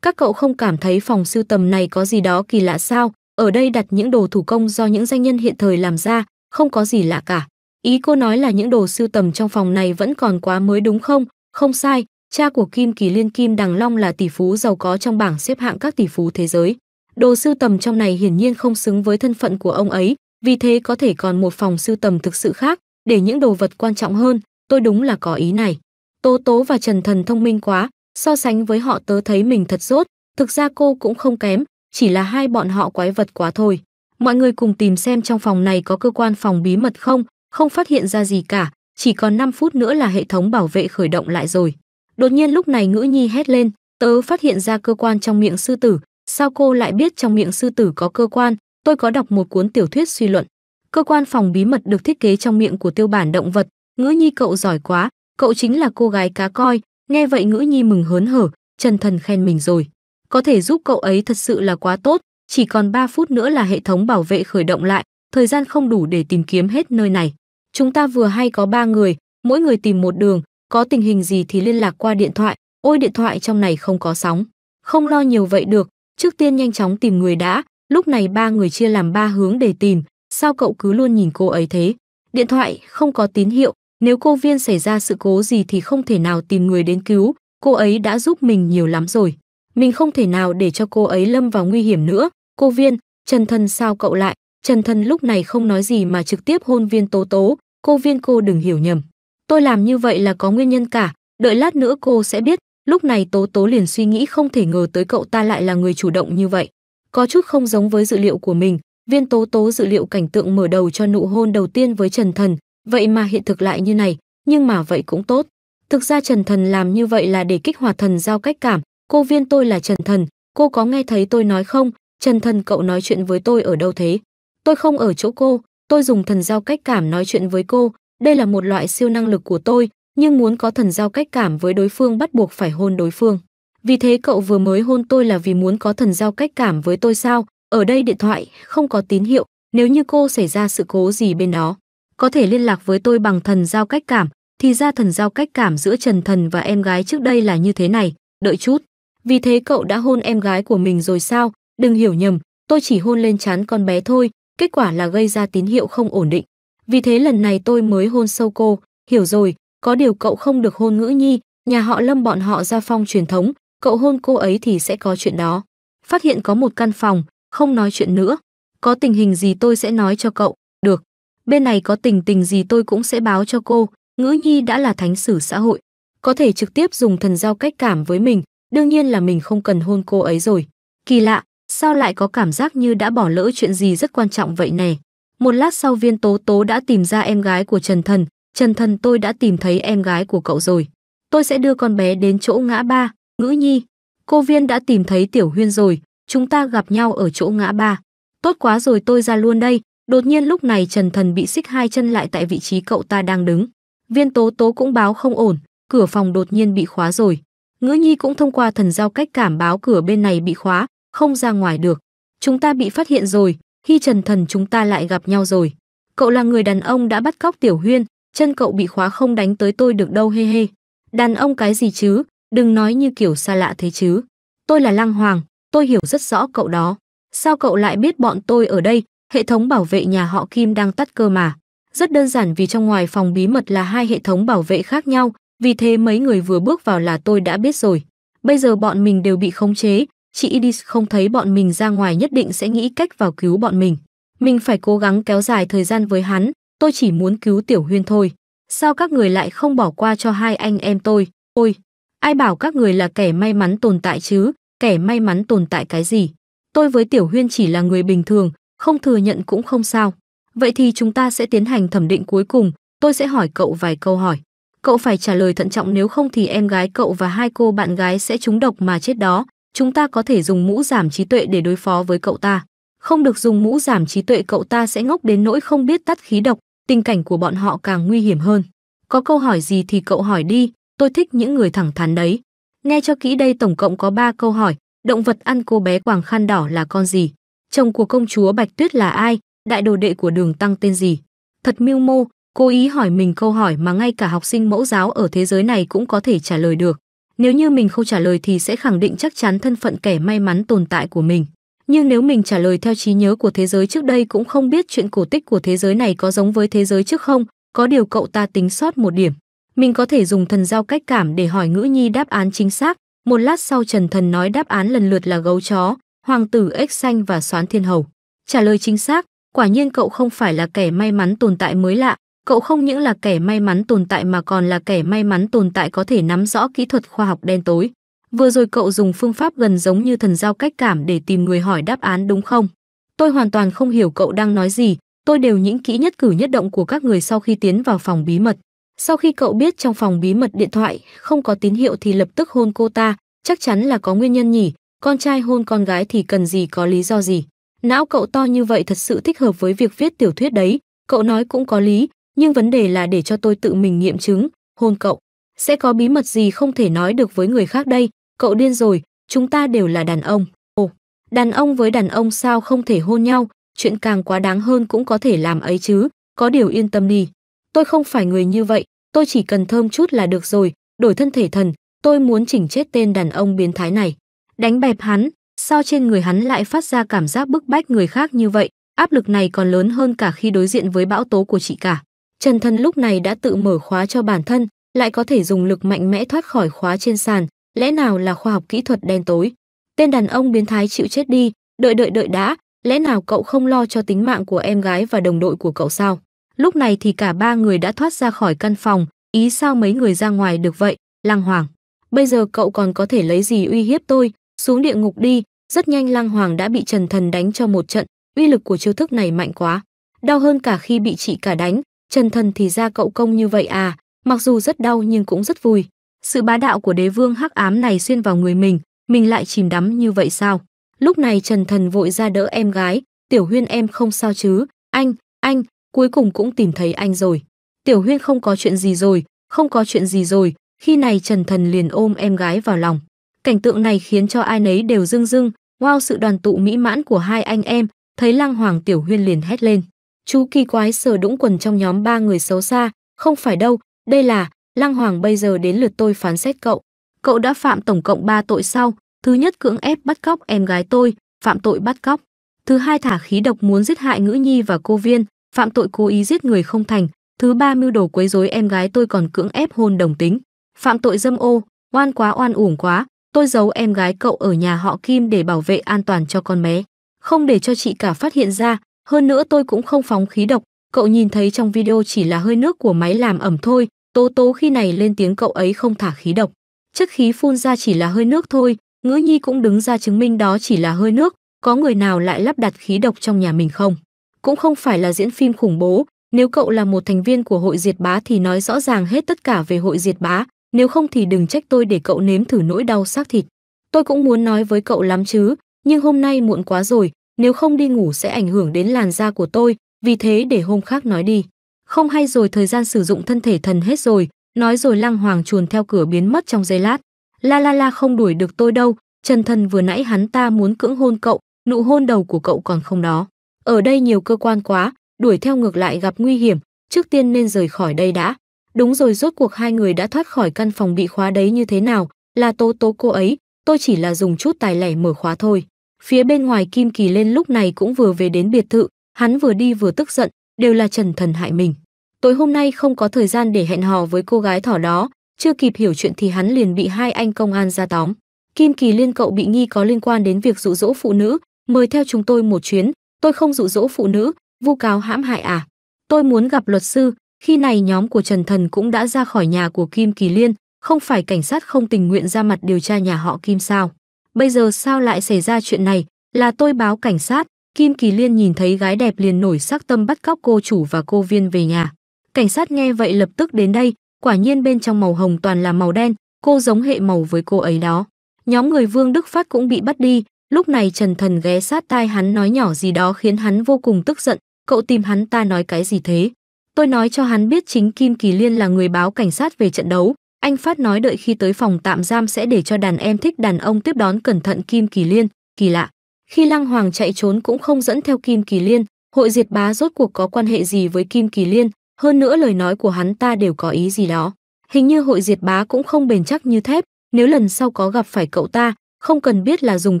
các cậu không cảm thấy phòng sưu tầm này có gì đó kỳ lạ sao? Ở đây đặt những đồ thủ công do những danh nhân hiện thời làm ra, không có gì lạ cả. Ý cô nói là những đồ sưu tầm trong phòng này vẫn còn quá mới đúng không? Không sai, cha của Kim Kỳ Liên Kim Đằng Long là tỷ phú giàu có trong bảng xếp hạng các tỷ phú thế giới. Đồ sưu tầm trong này hiển nhiên không xứng với thân phận của ông ấy, vì thế có thể còn một phòng sưu tầm thực sự khác, để những đồ vật quan trọng hơn, tôi đúng là có ý này. Tố Tố và Trần Thần thông minh quá, So sánh với họ tớ thấy mình thật rốt, thực ra cô cũng không kém, chỉ là hai bọn họ quái vật quá thôi. Mọi người cùng tìm xem trong phòng này có cơ quan phòng bí mật không, không phát hiện ra gì cả, chỉ còn 5 phút nữa là hệ thống bảo vệ khởi động lại rồi. Đột nhiên lúc này ngữ nhi hét lên, tớ phát hiện ra cơ quan trong miệng sư tử, sao cô lại biết trong miệng sư tử có cơ quan, tôi có đọc một cuốn tiểu thuyết suy luận. Cơ quan phòng bí mật được thiết kế trong miệng của tiêu bản động vật, ngữ nhi cậu giỏi quá, cậu chính là cô gái cá coi, Nghe vậy ngữ nhi mừng hớn hở, chân Thần khen mình rồi. Có thể giúp cậu ấy thật sự là quá tốt, chỉ còn 3 phút nữa là hệ thống bảo vệ khởi động lại, thời gian không đủ để tìm kiếm hết nơi này. Chúng ta vừa hay có 3 người, mỗi người tìm một đường, có tình hình gì thì liên lạc qua điện thoại, ôi điện thoại trong này không có sóng. Không lo nhiều vậy được, trước tiên nhanh chóng tìm người đã, lúc này ba người chia làm ba hướng để tìm, sao cậu cứ luôn nhìn cô ấy thế? Điện thoại không có tín hiệu, nếu cô Viên xảy ra sự cố gì thì không thể nào tìm người đến cứu, cô ấy đã giúp mình nhiều lắm rồi. Mình không thể nào để cho cô ấy lâm vào nguy hiểm nữa. Cô Viên, Trần Thần sao cậu lại? Trần Thần lúc này không nói gì mà trực tiếp hôn Viên Tố Tố. Cô Viên cô đừng hiểu nhầm. Tôi làm như vậy là có nguyên nhân cả. Đợi lát nữa cô sẽ biết. Lúc này Tố Tố liền suy nghĩ không thể ngờ tới cậu ta lại là người chủ động như vậy. Có chút không giống với dự liệu của mình. Viên Tố Tố dự liệu cảnh tượng mở đầu cho nụ hôn đầu tiên với Trần Thần. Vậy mà hiện thực lại như này, nhưng mà vậy cũng tốt. Thực ra Trần Thần làm như vậy là để kích hoạt thần giao cách cảm, cô viên tôi là Trần Thần, cô có nghe thấy tôi nói không? Trần Thần cậu nói chuyện với tôi ở đâu thế? Tôi không ở chỗ cô, tôi dùng thần giao cách cảm nói chuyện với cô, đây là một loại siêu năng lực của tôi, nhưng muốn có thần giao cách cảm với đối phương bắt buộc phải hôn đối phương. Vì thế cậu vừa mới hôn tôi là vì muốn có thần giao cách cảm với tôi sao? Ở đây điện thoại không có tín hiệu, nếu như cô xảy ra sự cố gì bên đó có thể liên lạc với tôi bằng thần giao cách cảm, thì ra thần giao cách cảm giữa Trần Thần và em gái trước đây là như thế này, đợi chút. Vì thế cậu đã hôn em gái của mình rồi sao? Đừng hiểu nhầm, tôi chỉ hôn lên trán con bé thôi, kết quả là gây ra tín hiệu không ổn định. Vì thế lần này tôi mới hôn sâu cô, hiểu rồi, có điều cậu không được hôn ngữ nhi, nhà họ Lâm bọn họ ra phong truyền thống, cậu hôn cô ấy thì sẽ có chuyện đó. Phát hiện có một căn phòng, không nói chuyện nữa. Có tình hình gì tôi sẽ nói cho cậu, được bên này có tình tình gì tôi cũng sẽ báo cho cô, ngữ nhi đã là thánh sử xã hội, có thể trực tiếp dùng thần giao cách cảm với mình, đương nhiên là mình không cần hôn cô ấy rồi. Kỳ lạ, sao lại có cảm giác như đã bỏ lỡ chuyện gì rất quan trọng vậy nè Một lát sau viên tố tố đã tìm ra em gái của Trần Thần, Trần Thần tôi đã tìm thấy em gái của cậu rồi. Tôi sẽ đưa con bé đến chỗ ngã ba, ngữ nhi. Cô viên đã tìm thấy Tiểu Huyên rồi, chúng ta gặp nhau ở chỗ ngã ba. Tốt quá rồi tôi ra luôn đây, Đột nhiên lúc này Trần Thần bị xích hai chân lại tại vị trí cậu ta đang đứng. Viên Tố Tố cũng báo không ổn, cửa phòng đột nhiên bị khóa rồi. Ngữ Nhi cũng thông qua thần giao cách cảm báo cửa bên này bị khóa, không ra ngoài được. Chúng ta bị phát hiện rồi, khi Trần Thần chúng ta lại gặp nhau rồi. Cậu là người đàn ông đã bắt cóc Tiểu Huyên, chân cậu bị khóa không đánh tới tôi được đâu hê hê. Đàn ông cái gì chứ, đừng nói như kiểu xa lạ thế chứ. Tôi là Lăng Hoàng, tôi hiểu rất rõ cậu đó. Sao cậu lại biết bọn tôi ở đây, hệ thống bảo vệ nhà họ Kim đang tắt cơ mà. Rất đơn giản vì trong ngoài phòng bí mật là hai hệ thống bảo vệ khác nhau, vì thế mấy người vừa bước vào là tôi đã biết rồi. Bây giờ bọn mình đều bị khống chế, chị Edith không thấy bọn mình ra ngoài nhất định sẽ nghĩ cách vào cứu bọn mình. Mình phải cố gắng kéo dài thời gian với hắn, tôi chỉ muốn cứu Tiểu Huyên thôi. Sao các người lại không bỏ qua cho hai anh em tôi? Ôi, ai bảo các người là kẻ may mắn tồn tại chứ, kẻ may mắn tồn tại cái gì? Tôi với Tiểu Huyên chỉ là người bình thường, không thừa nhận cũng không sao. Vậy thì chúng ta sẽ tiến hành thẩm định cuối cùng, tôi sẽ hỏi cậu vài câu hỏi. Cậu phải trả lời thận trọng nếu không thì em gái cậu và hai cô bạn gái sẽ trúng độc mà chết đó. Chúng ta có thể dùng mũ giảm trí tuệ để đối phó với cậu ta. Không được dùng mũ giảm trí tuệ cậu ta sẽ ngốc đến nỗi không biết tắt khí độc, tình cảnh của bọn họ càng nguy hiểm hơn. Có câu hỏi gì thì cậu hỏi đi, tôi thích những người thẳng thắn đấy. Nghe cho kỹ đây tổng cộng có 3 câu hỏi, động vật ăn cô bé quàng khăn đỏ là con gì? chồng của công chúa Bạch Tuyết là ai, đại đồ đệ của đường tăng tên gì. Thật mưu mô, cố ý hỏi mình câu hỏi mà ngay cả học sinh mẫu giáo ở thế giới này cũng có thể trả lời được. Nếu như mình không trả lời thì sẽ khẳng định chắc chắn thân phận kẻ may mắn tồn tại của mình. Nhưng nếu mình trả lời theo trí nhớ của thế giới trước đây cũng không biết chuyện cổ tích của thế giới này có giống với thế giới trước không, có điều cậu ta tính sót một điểm. Mình có thể dùng thần giao cách cảm để hỏi ngữ nhi đáp án chính xác. Một lát sau Trần Thần nói đáp án lần lượt là gấu chó, hoàng tử ếch xanh và soán thiên hầu. Trả lời chính xác, quả nhiên cậu không phải là kẻ may mắn tồn tại mới lạ, cậu không những là kẻ may mắn tồn tại mà còn là kẻ may mắn tồn tại có thể nắm rõ kỹ thuật khoa học đen tối. Vừa rồi cậu dùng phương pháp gần giống như thần giao cách cảm để tìm người hỏi đáp án đúng không? Tôi hoàn toàn không hiểu cậu đang nói gì, tôi đều những kỹ nhất cử nhất động của các người sau khi tiến vào phòng bí mật. Sau khi cậu biết trong phòng bí mật điện thoại không có tín hiệu thì lập tức hôn cô ta, chắc chắn là có nguyên nhân nhỉ, con trai hôn con gái thì cần gì có lý do gì. Não cậu to như vậy thật sự thích hợp với việc viết tiểu thuyết đấy, cậu nói cũng có lý, nhưng vấn đề là để cho tôi tự mình nghiệm chứng, hôn cậu. Sẽ có bí mật gì không thể nói được với người khác đây, cậu điên rồi, chúng ta đều là đàn ông. Ồ, đàn ông với đàn ông sao không thể hôn nhau, chuyện càng quá đáng hơn cũng có thể làm ấy chứ, có điều yên tâm đi. Tôi không phải người như vậy, tôi chỉ cần thơm chút là được rồi, đổi thân thể thần, tôi muốn chỉnh chết tên đàn ông biến thái này đánh bẹp hắn sao trên người hắn lại phát ra cảm giác bức bách người khác như vậy áp lực này còn lớn hơn cả khi đối diện với bão tố của chị cả trần thân lúc này đã tự mở khóa cho bản thân lại có thể dùng lực mạnh mẽ thoát khỏi khóa trên sàn lẽ nào là khoa học kỹ thuật đen tối tên đàn ông biến thái chịu chết đi đợi đợi đợi đã lẽ nào cậu không lo cho tính mạng của em gái và đồng đội của cậu sao lúc này thì cả ba người đã thoát ra khỏi căn phòng ý sao mấy người ra ngoài được vậy Lang hoàng bây giờ cậu còn có thể lấy gì uy hiếp tôi xuống địa ngục đi, rất nhanh lang Hoàng đã bị Trần Thần đánh cho một trận, uy lực của chiêu thức này mạnh quá. Đau hơn cả khi bị chị cả đánh, Trần Thần thì ra cậu công như vậy à, mặc dù rất đau nhưng cũng rất vui. Sự bá đạo của đế vương hắc ám này xuyên vào người mình, mình lại chìm đắm như vậy sao? Lúc này Trần Thần vội ra đỡ em gái, Tiểu Huyên em không sao chứ, anh, anh, cuối cùng cũng tìm thấy anh rồi. Tiểu Huyên không có chuyện gì rồi, không có chuyện gì rồi, khi này Trần Thần liền ôm em gái vào lòng. Cảnh tượng này khiến cho ai nấy đều rưng rưng, wow sự đoàn tụ mỹ mãn của hai anh em, thấy Lăng Hoàng Tiểu Huyên liền hét lên. Chú kỳ quái sờ đũng quần trong nhóm ba người xấu xa, không phải đâu, đây là, Lăng Hoàng bây giờ đến lượt tôi phán xét cậu. Cậu đã phạm tổng cộng ba tội sau, thứ nhất cưỡng ép bắt cóc em gái tôi, phạm tội bắt cóc. Thứ hai thả khí độc muốn giết hại Ngữ Nhi và cô Viên, phạm tội cố ý giết người không thành. Thứ ba mưu đồ quấy rối em gái tôi còn cưỡng ép hôn đồng tính. Phạm tội dâm ô, oan quá oan uổng quá, Tôi giấu em gái cậu ở nhà họ Kim để bảo vệ an toàn cho con bé, không để cho chị cả phát hiện ra, hơn nữa tôi cũng không phóng khí độc, cậu nhìn thấy trong video chỉ là hơi nước của máy làm ẩm thôi, Tố Tố khi này lên tiếng cậu ấy không thả khí độc. Chất khí phun ra chỉ là hơi nước thôi, Ngữ Nhi cũng đứng ra chứng minh đó chỉ là hơi nước, có người nào lại lắp đặt khí độc trong nhà mình không? Cũng không phải là diễn phim khủng bố, nếu cậu là một thành viên của hội diệt bá thì nói rõ ràng hết tất cả về hội diệt bá, nếu không thì đừng trách tôi để cậu nếm thử nỗi đau xác thịt. Tôi cũng muốn nói với cậu lắm chứ, nhưng hôm nay muộn quá rồi, nếu không đi ngủ sẽ ảnh hưởng đến làn da của tôi, vì thế để hôm khác nói đi. Không hay rồi thời gian sử dụng thân thể thần hết rồi, nói rồi lăng hoàng chuồn theo cửa biến mất trong giây lát. La la la không đuổi được tôi đâu, Trần Thần vừa nãy hắn ta muốn cưỡng hôn cậu, nụ hôn đầu của cậu còn không đó. Ở đây nhiều cơ quan quá, đuổi theo ngược lại gặp nguy hiểm, trước tiên nên rời khỏi đây đã. Đúng rồi rốt cuộc hai người đã thoát khỏi căn phòng bị khóa đấy như thế nào, là tố tố cô ấy, tôi chỉ là dùng chút tài lẻ mở khóa thôi. Phía bên ngoài Kim Kỳ lên lúc này cũng vừa về đến biệt thự, hắn vừa đi vừa tức giận, đều là Trần Thần hại mình. Tối hôm nay không có thời gian để hẹn hò với cô gái thỏ đó, chưa kịp hiểu chuyện thì hắn liền bị hai anh công an ra tóm. Kim Kỳ Liên cậu bị nghi có liên quan đến việc dụ dỗ phụ nữ, mời theo chúng tôi một chuyến, tôi không dụ dỗ phụ nữ, vu cáo hãm hại à? Tôi muốn gặp luật sư, khi này nhóm của Trần Thần cũng đã ra khỏi nhà của Kim Kỳ Liên, không phải cảnh sát không tình nguyện ra mặt điều tra nhà họ Kim sao? Bây giờ sao lại xảy ra chuyện này? Là tôi báo cảnh sát, Kim Kỳ Liên nhìn thấy gái đẹp liền nổi sắc tâm bắt cóc cô chủ và cô viên về nhà. Cảnh sát nghe vậy lập tức đến đây, quả nhiên bên trong màu hồng toàn là màu đen, cô giống hệ màu với cô ấy đó. Nhóm người Vương Đức Phát cũng bị bắt đi, lúc này Trần Thần ghé sát tai hắn nói nhỏ gì đó khiến hắn vô cùng tức giận, cậu tìm hắn ta nói cái gì thế? Tôi nói cho hắn biết chính Kim Kỳ Liên là người báo cảnh sát về trận đấu. Anh Phát nói đợi khi tới phòng tạm giam sẽ để cho đàn em thích đàn ông tiếp đón cẩn thận Kim Kỳ Liên. Kỳ lạ. Khi Lăng Hoàng chạy trốn cũng không dẫn theo Kim Kỳ Liên, hội diệt bá rốt cuộc có quan hệ gì với Kim Kỳ Liên, hơn nữa lời nói của hắn ta đều có ý gì đó. Hình như hội diệt bá cũng không bền chắc như thép, nếu lần sau có gặp phải cậu ta, không cần biết là dùng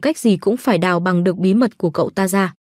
cách gì cũng phải đào bằng được bí mật của cậu ta ra.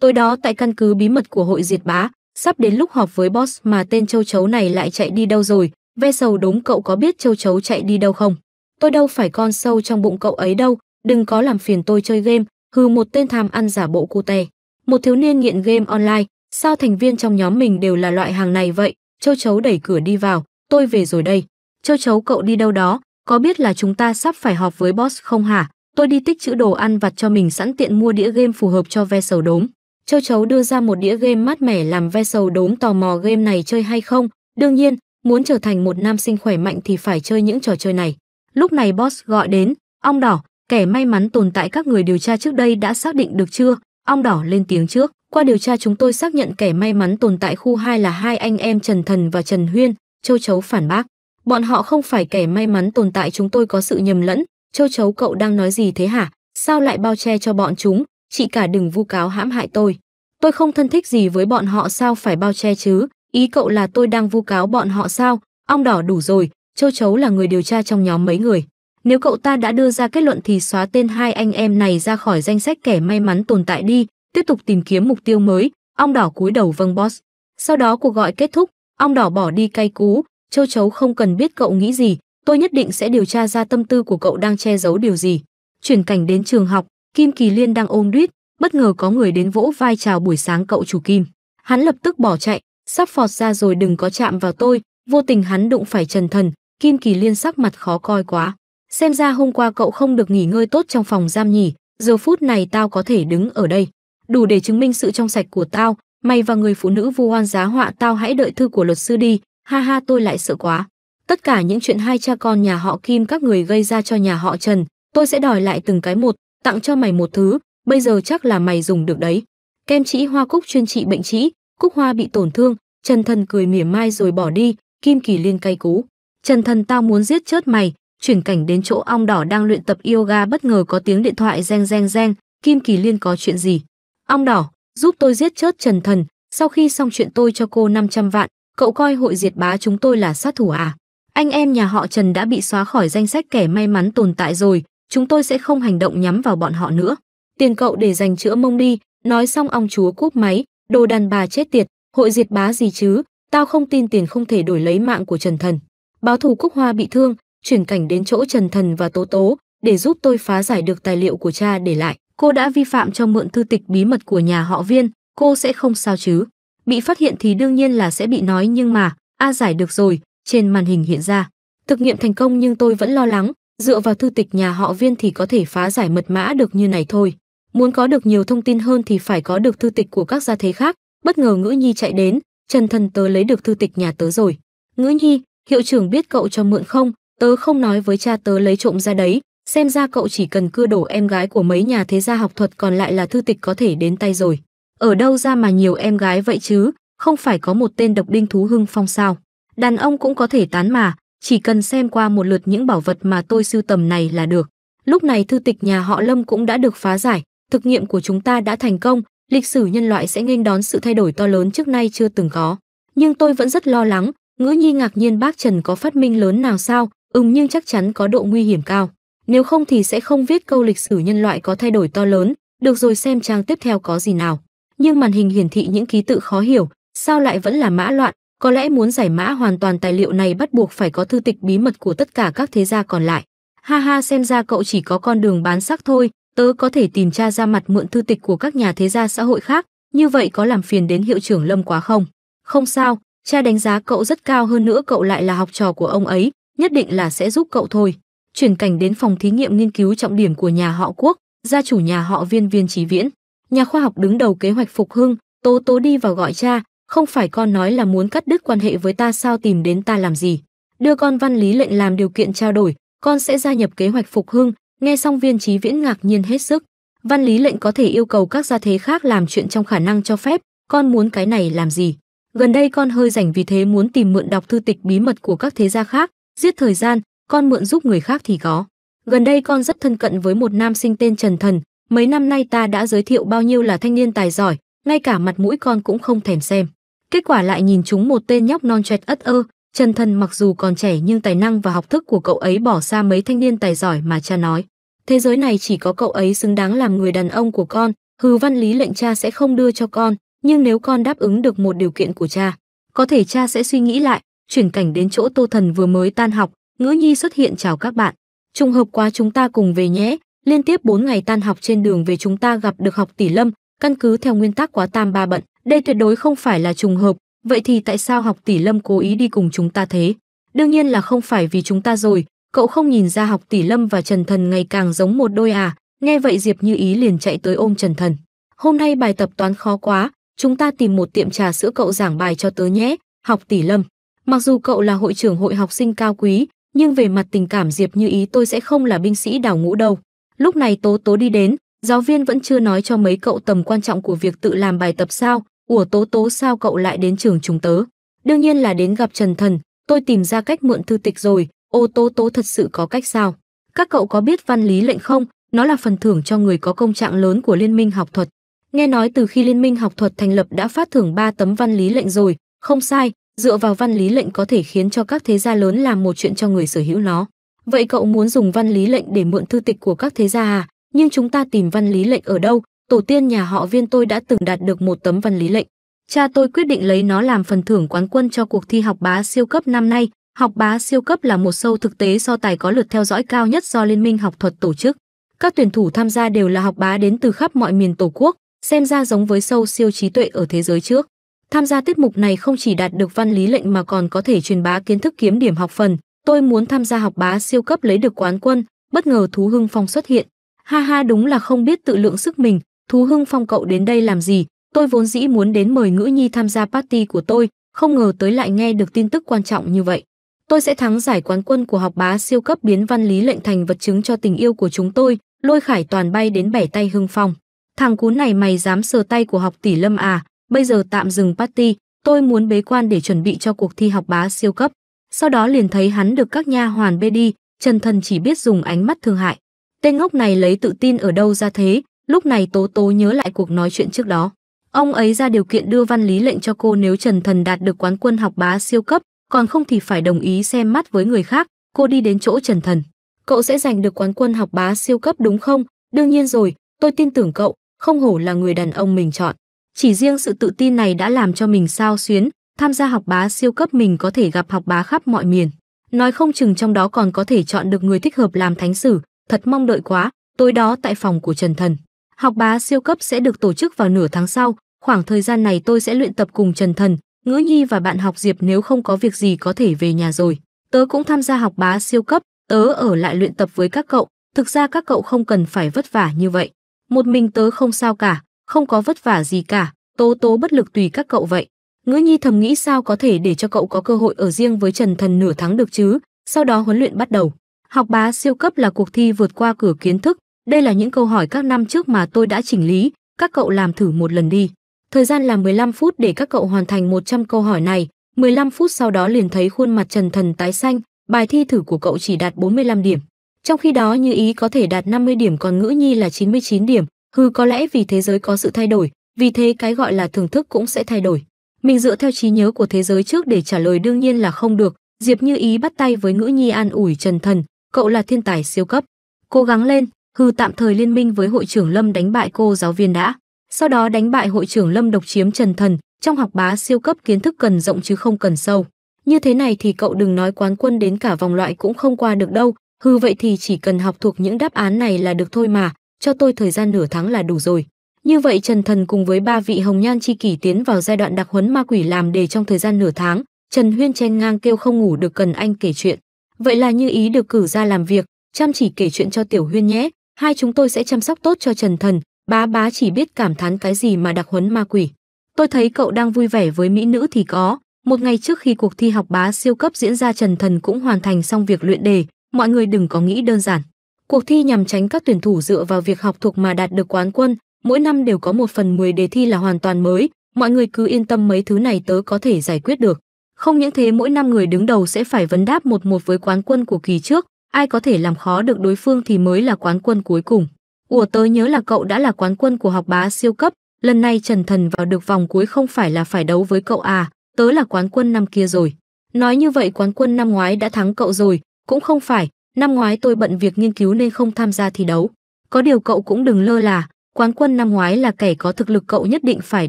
Tối đó tại căn cứ bí mật của hội diệt bá, Sắp đến lúc họp với boss mà tên châu chấu này lại chạy đi đâu rồi, ve sầu đốm cậu có biết châu chấu chạy đi đâu không? Tôi đâu phải con sâu trong bụng cậu ấy đâu, đừng có làm phiền tôi chơi game, hừ một tên tham ăn giả bộ cute. Một thiếu niên nghiện game online, sao thành viên trong nhóm mình đều là loại hàng này vậy? Châu chấu đẩy cửa đi vào, tôi về rồi đây. Châu chấu cậu đi đâu đó, có biết là chúng ta sắp phải họp với boss không hả? Tôi đi tích chữ đồ ăn vặt cho mình sẵn tiện mua đĩa game phù hợp cho ve sầu đốm. Châu Chấu đưa ra một đĩa game mát mẻ làm ve sầu đốm tò mò game này chơi hay không. Đương nhiên, muốn trở thành một nam sinh khỏe mạnh thì phải chơi những trò chơi này. Lúc này boss gọi đến, ong đỏ, kẻ may mắn tồn tại các người điều tra trước đây đã xác định được chưa? Ong đỏ lên tiếng trước. Qua điều tra chúng tôi xác nhận kẻ may mắn tồn tại khu 2 là hai anh em Trần Thần và Trần Huyên, Châu Chấu phản bác. Bọn họ không phải kẻ may mắn tồn tại chúng tôi có sự nhầm lẫn. Châu Chấu cậu đang nói gì thế hả? Sao lại bao che cho bọn chúng? chị cả đừng vu cáo hãm hại tôi. Tôi không thân thích gì với bọn họ sao phải bao che chứ, ý cậu là tôi đang vu cáo bọn họ sao, ong đỏ đủ rồi, châu chấu là người điều tra trong nhóm mấy người. Nếu cậu ta đã đưa ra kết luận thì xóa tên hai anh em này ra khỏi danh sách kẻ may mắn tồn tại đi, tiếp tục tìm kiếm mục tiêu mới, ong đỏ cúi đầu vâng boss. Sau đó cuộc gọi kết thúc, ong đỏ bỏ đi cay cú, châu chấu không cần biết cậu nghĩ gì, tôi nhất định sẽ điều tra ra tâm tư của cậu đang che giấu điều gì. Chuyển cảnh đến trường học, Kim Kỳ Liên đang ôm đít, bất ngờ có người đến vỗ vai chào buổi sáng cậu chủ Kim. Hắn lập tức bỏ chạy, sắp phọt ra rồi đừng có chạm vào tôi, vô tình hắn đụng phải Trần Thần, Kim Kỳ Liên sắc mặt khó coi quá. Xem ra hôm qua cậu không được nghỉ ngơi tốt trong phòng giam nhỉ, giờ phút này tao có thể đứng ở đây. Đủ để chứng minh sự trong sạch của tao, mày và người phụ nữ vu oan giá họa tao hãy đợi thư của luật sư đi, ha ha tôi lại sợ quá. Tất cả những chuyện hai cha con nhà họ Kim các người gây ra cho nhà họ Trần, tôi sẽ đòi lại từng cái một, tặng cho mày một thứ, bây giờ chắc là mày dùng được đấy. Kem chỉ hoa cúc chuyên trị bệnh trĩ, cúc hoa bị tổn thương, Trần Thần cười mỉa mai rồi bỏ đi, Kim Kỳ Liên cay cú. Trần Thần tao muốn giết chết mày, chuyển cảnh đến chỗ ong đỏ đang luyện tập yoga bất ngờ có tiếng điện thoại reng reng reng, Kim Kỳ Liên có chuyện gì? Ong đỏ, giúp tôi giết chết Trần Thần, sau khi xong chuyện tôi cho cô 500 vạn, cậu coi hội diệt bá chúng tôi là sát thủ à? Anh em nhà họ Trần đã bị xóa khỏi danh sách kẻ may mắn tồn tại rồi, chúng tôi sẽ không hành động nhắm vào bọn họ nữa. Tiền cậu để dành chữa mông đi, nói xong ông chúa cúp máy, đồ đàn bà chết tiệt, hội diệt bá gì chứ, tao không tin tiền không thể đổi lấy mạng của Trần Thần. Báo thù Cúc Hoa bị thương, chuyển cảnh đến chỗ Trần Thần và Tố Tố để giúp tôi phá giải được tài liệu của cha để lại. Cô đã vi phạm trong mượn thư tịch bí mật của nhà họ Viên, cô sẽ không sao chứ. Bị phát hiện thì đương nhiên là sẽ bị nói nhưng mà, a giải được rồi, trên màn hình hiện ra. Thực nghiệm thành công nhưng tôi vẫn lo lắng, dựa vào thư tịch nhà họ viên thì có thể phá giải mật mã được như này thôi. Muốn có được nhiều thông tin hơn thì phải có được thư tịch của các gia thế khác. Bất ngờ Ngữ Nhi chạy đến, Trần Thần tớ lấy được thư tịch nhà tớ rồi. Ngữ Nhi, hiệu trưởng biết cậu cho mượn không? Tớ không nói với cha tớ lấy trộm ra đấy, xem ra cậu chỉ cần cưa đổ em gái của mấy nhà thế gia học thuật còn lại là thư tịch có thể đến tay rồi. Ở đâu ra mà nhiều em gái vậy chứ, không phải có một tên độc đinh thú hưng phong sao? Đàn ông cũng có thể tán mà, chỉ cần xem qua một lượt những bảo vật mà tôi sưu tầm này là được. Lúc này thư tịch nhà họ Lâm cũng đã được phá giải, thực nghiệm của chúng ta đã thành công, lịch sử nhân loại sẽ nghênh đón sự thay đổi to lớn trước nay chưa từng có. Nhưng tôi vẫn rất lo lắng, ngữ nhi ngạc nhiên bác Trần có phát minh lớn nào sao, ừm nhưng chắc chắn có độ nguy hiểm cao. Nếu không thì sẽ không viết câu lịch sử nhân loại có thay đổi to lớn, được rồi xem trang tiếp theo có gì nào. Nhưng màn hình hiển thị những ký tự khó hiểu, sao lại vẫn là mã loạn, có lẽ muốn giải mã hoàn toàn tài liệu này bắt buộc phải có thư tịch bí mật của tất cả các thế gia còn lại. Ha ha xem ra cậu chỉ có con đường bán sắc thôi, tớ có thể tìm tra ra mặt mượn thư tịch của các nhà thế gia xã hội khác, như vậy có làm phiền đến hiệu trưởng Lâm quá không? Không sao, cha đánh giá cậu rất cao hơn nữa cậu lại là học trò của ông ấy, nhất định là sẽ giúp cậu thôi. Chuyển cảnh đến phòng thí nghiệm nghiên cứu trọng điểm của nhà họ Quốc, gia chủ nhà họ Viên Viên Chí Viễn, nhà khoa học đứng đầu kế hoạch phục hưng, Tố Tố đi vào gọi cha, không phải con nói là muốn cắt đứt quan hệ với ta sao tìm đến ta làm gì? Đưa con văn lý lệnh làm điều kiện trao đổi, con sẽ gia nhập kế hoạch phục hưng, nghe xong viên trí viễn ngạc nhiên hết sức. Văn lý lệnh có thể yêu cầu các gia thế khác làm chuyện trong khả năng cho phép, con muốn cái này làm gì? Gần đây con hơi rảnh vì thế muốn tìm mượn đọc thư tịch bí mật của các thế gia khác, giết thời gian, con mượn giúp người khác thì có. Gần đây con rất thân cận với một nam sinh tên Trần Thần, mấy năm nay ta đã giới thiệu bao nhiêu là thanh niên tài giỏi, ngay cả mặt mũi con cũng không thèm xem. Kết quả lại nhìn chúng một tên nhóc non chẹt ất ơ, chân thân mặc dù còn trẻ nhưng tài năng và học thức của cậu ấy bỏ xa mấy thanh niên tài giỏi mà cha nói. Thế giới này chỉ có cậu ấy xứng đáng làm người đàn ông của con, Hư văn lý lệnh cha sẽ không đưa cho con, nhưng nếu con đáp ứng được một điều kiện của cha, có thể cha sẽ suy nghĩ lại, chuyển cảnh đến chỗ Tô Thần vừa mới tan học, Ngữ Nhi xuất hiện chào các bạn. Trùng hợp quá chúng ta cùng về nhé, liên tiếp 4 ngày tan học trên đường về chúng ta gặp được học tỷ Lâm, căn cứ theo nguyên tắc quá tam ba bận, đây tuyệt đối không phải là trùng hợp, vậy thì tại sao học tỷ Lâm cố ý đi cùng chúng ta thế? Đương nhiên là không phải vì chúng ta rồi, cậu không nhìn ra học tỷ Lâm và Trần Thần ngày càng giống một đôi à? Nghe vậy Diệp Như Ý liền chạy tới ôm Trần Thần. Hôm nay bài tập toán khó quá, chúng ta tìm một tiệm trà sữa cậu giảng bài cho tớ nhé, học tỷ Lâm. Mặc dù cậu là hội trưởng hội học sinh cao quý, nhưng về mặt tình cảm Diệp Như Ý tôi sẽ không là binh sĩ đào ngũ đâu. Lúc này Tố Tố đi đến, Giáo viên vẫn chưa nói cho mấy cậu tầm quan trọng của việc tự làm bài tập sao, ủa tố tố sao cậu lại đến trường chúng tớ. Đương nhiên là đến gặp Trần Thần, tôi tìm ra cách mượn thư tịch rồi, ô tố tố thật sự có cách sao. Các cậu có biết văn lý lệnh không? Nó là phần thưởng cho người có công trạng lớn của Liên minh học thuật. Nghe nói từ khi Liên minh học thuật thành lập đã phát thưởng 3 tấm văn lý lệnh rồi, không sai, dựa vào văn lý lệnh có thể khiến cho các thế gia lớn làm một chuyện cho người sở hữu nó. Vậy cậu muốn dùng văn lý lệnh để mượn thư tịch của các thế gia à? nhưng chúng ta tìm văn lý lệnh ở đâu tổ tiên nhà họ viên tôi đã từng đạt được một tấm văn lý lệnh cha tôi quyết định lấy nó làm phần thưởng quán quân cho cuộc thi học bá siêu cấp năm nay học bá siêu cấp là một show thực tế so tài có lượt theo dõi cao nhất do liên minh học thuật tổ chức các tuyển thủ tham gia đều là học bá đến từ khắp mọi miền tổ quốc xem ra giống với show siêu trí tuệ ở thế giới trước tham gia tiết mục này không chỉ đạt được văn lý lệnh mà còn có thể truyền bá kiến thức kiếm điểm học phần tôi muốn tham gia học bá siêu cấp lấy được quán quân bất ngờ thú hưng phong xuất hiện Ha ha đúng là không biết tự lượng sức mình, Thú Hưng Phong cậu đến đây làm gì, tôi vốn dĩ muốn đến mời Ngữ Nhi tham gia party của tôi, không ngờ tới lại nghe được tin tức quan trọng như vậy. Tôi sẽ thắng giải quán quân của học bá siêu cấp biến văn lý lệnh thành vật chứng cho tình yêu của chúng tôi, lôi khải toàn bay đến bẻ tay Hưng Phong. Thằng cún này mày dám sờ tay của học tỷ lâm à, bây giờ tạm dừng party, tôi muốn bế quan để chuẩn bị cho cuộc thi học bá siêu cấp. Sau đó liền thấy hắn được các nha hoàn bê đi, Trần Thần chỉ biết dùng ánh mắt thương hại. Tên ngốc này lấy tự tin ở đâu ra thế, lúc này Tố Tố nhớ lại cuộc nói chuyện trước đó. Ông ấy ra điều kiện đưa văn lý lệnh cho cô nếu Trần Thần đạt được quán quân học bá siêu cấp, còn không thì phải đồng ý xem mắt với người khác, cô đi đến chỗ Trần Thần. Cậu sẽ giành được quán quân học bá siêu cấp đúng không? Đương nhiên rồi, tôi tin tưởng cậu, không hổ là người đàn ông mình chọn. Chỉ riêng sự tự tin này đã làm cho mình sao xuyến, tham gia học bá siêu cấp mình có thể gặp học bá khắp mọi miền. Nói không chừng trong đó còn có thể chọn được người thích hợp làm thánh sử, thật mong đợi quá, tối đó tại phòng của Trần Thần. Học bá siêu cấp sẽ được tổ chức vào nửa tháng sau, khoảng thời gian này tôi sẽ luyện tập cùng Trần Thần, Ngữ Nhi và bạn học Diệp nếu không có việc gì có thể về nhà rồi. Tớ cũng tham gia học bá siêu cấp, tớ ở lại luyện tập với các cậu, thực ra các cậu không cần phải vất vả như vậy. Một mình tớ không sao cả, không có vất vả gì cả, tố tố bất lực tùy các cậu vậy. Ngữ Nhi thầm nghĩ sao có thể để cho cậu có cơ hội ở riêng với Trần Thần nửa tháng được chứ, sau đó huấn luyện bắt đầu. Học bá siêu cấp là cuộc thi vượt qua cửa kiến thức. Đây là những câu hỏi các năm trước mà tôi đã chỉnh lý, các cậu làm thử một lần đi. Thời gian là 15 phút để các cậu hoàn thành 100 câu hỏi này. 15 phút sau đó liền thấy khuôn mặt Trần Thần tái xanh, bài thi thử của cậu chỉ đạt 45 điểm. Trong khi đó Như Ý có thể đạt 50 điểm còn Ngữ Nhi là 99 điểm, hư có lẽ vì thế giới có sự thay đổi, vì thế cái gọi là thưởng thức cũng sẽ thay đổi. Mình dựa theo trí nhớ của thế giới trước để trả lời đương nhiên là không được, Diệp Như Ý bắt tay với Ngữ Nhi an ủi Trần Thần, cậu là thiên tài siêu cấp. Cố gắng lên, Hư tạm thời liên minh với hội trưởng Lâm đánh bại cô giáo viên đã, sau đó đánh bại hội trưởng Lâm độc chiếm Trần Thần, trong học bá siêu cấp kiến thức cần rộng chứ không cần sâu. Như thế này thì cậu đừng nói quán quân đến cả vòng loại cũng không qua được đâu, hư vậy thì chỉ cần học thuộc những đáp án này là được thôi mà, cho tôi thời gian nửa tháng là đủ rồi. Như vậy Trần Thần cùng với ba vị hồng nhan chi kỷ tiến vào giai đoạn đặc huấn ma quỷ làm đề trong thời gian nửa tháng, Trần Huyên chen ngang kêu không ngủ được cần anh kể chuyện. Vậy là Như Ý được cử ra làm việc, chăm chỉ kể chuyện cho Tiểu Huyên nhé, hai chúng tôi sẽ chăm sóc tốt cho Trần Thần, bá bá chỉ biết cảm thán cái gì mà đặc huấn ma quỷ. Tôi thấy cậu đang vui vẻ với mỹ nữ thì có, một ngày trước khi cuộc thi học bá siêu cấp diễn ra Trần Thần cũng hoàn thành xong việc luyện đề, mọi người đừng có nghĩ đơn giản. Cuộc thi nhằm tránh các tuyển thủ dựa vào việc học thuộc mà đạt được quán quân, mỗi năm đều có một phần 10 đề thi là hoàn toàn mới, mọi người cứ yên tâm mấy thứ này tớ có thể giải quyết được. Không những thế mỗi năm người đứng đầu sẽ phải vấn đáp một một với quán quân của kỳ trước, ai có thể làm khó được đối phương thì mới là quán quân cuối cùng. Ủa tớ nhớ là cậu đã là quán quân của học bá siêu cấp, lần này Trần Thần vào được vòng cuối không phải là phải đấu với cậu à, tớ là quán quân năm kia rồi. Nói như vậy quán quân năm ngoái đã thắng cậu rồi, cũng không phải, năm ngoái tôi bận việc nghiên cứu nên không tham gia thi đấu. Có điều cậu cũng đừng lơ là, quán quân năm ngoái là kẻ có thực lực cậu nhất định phải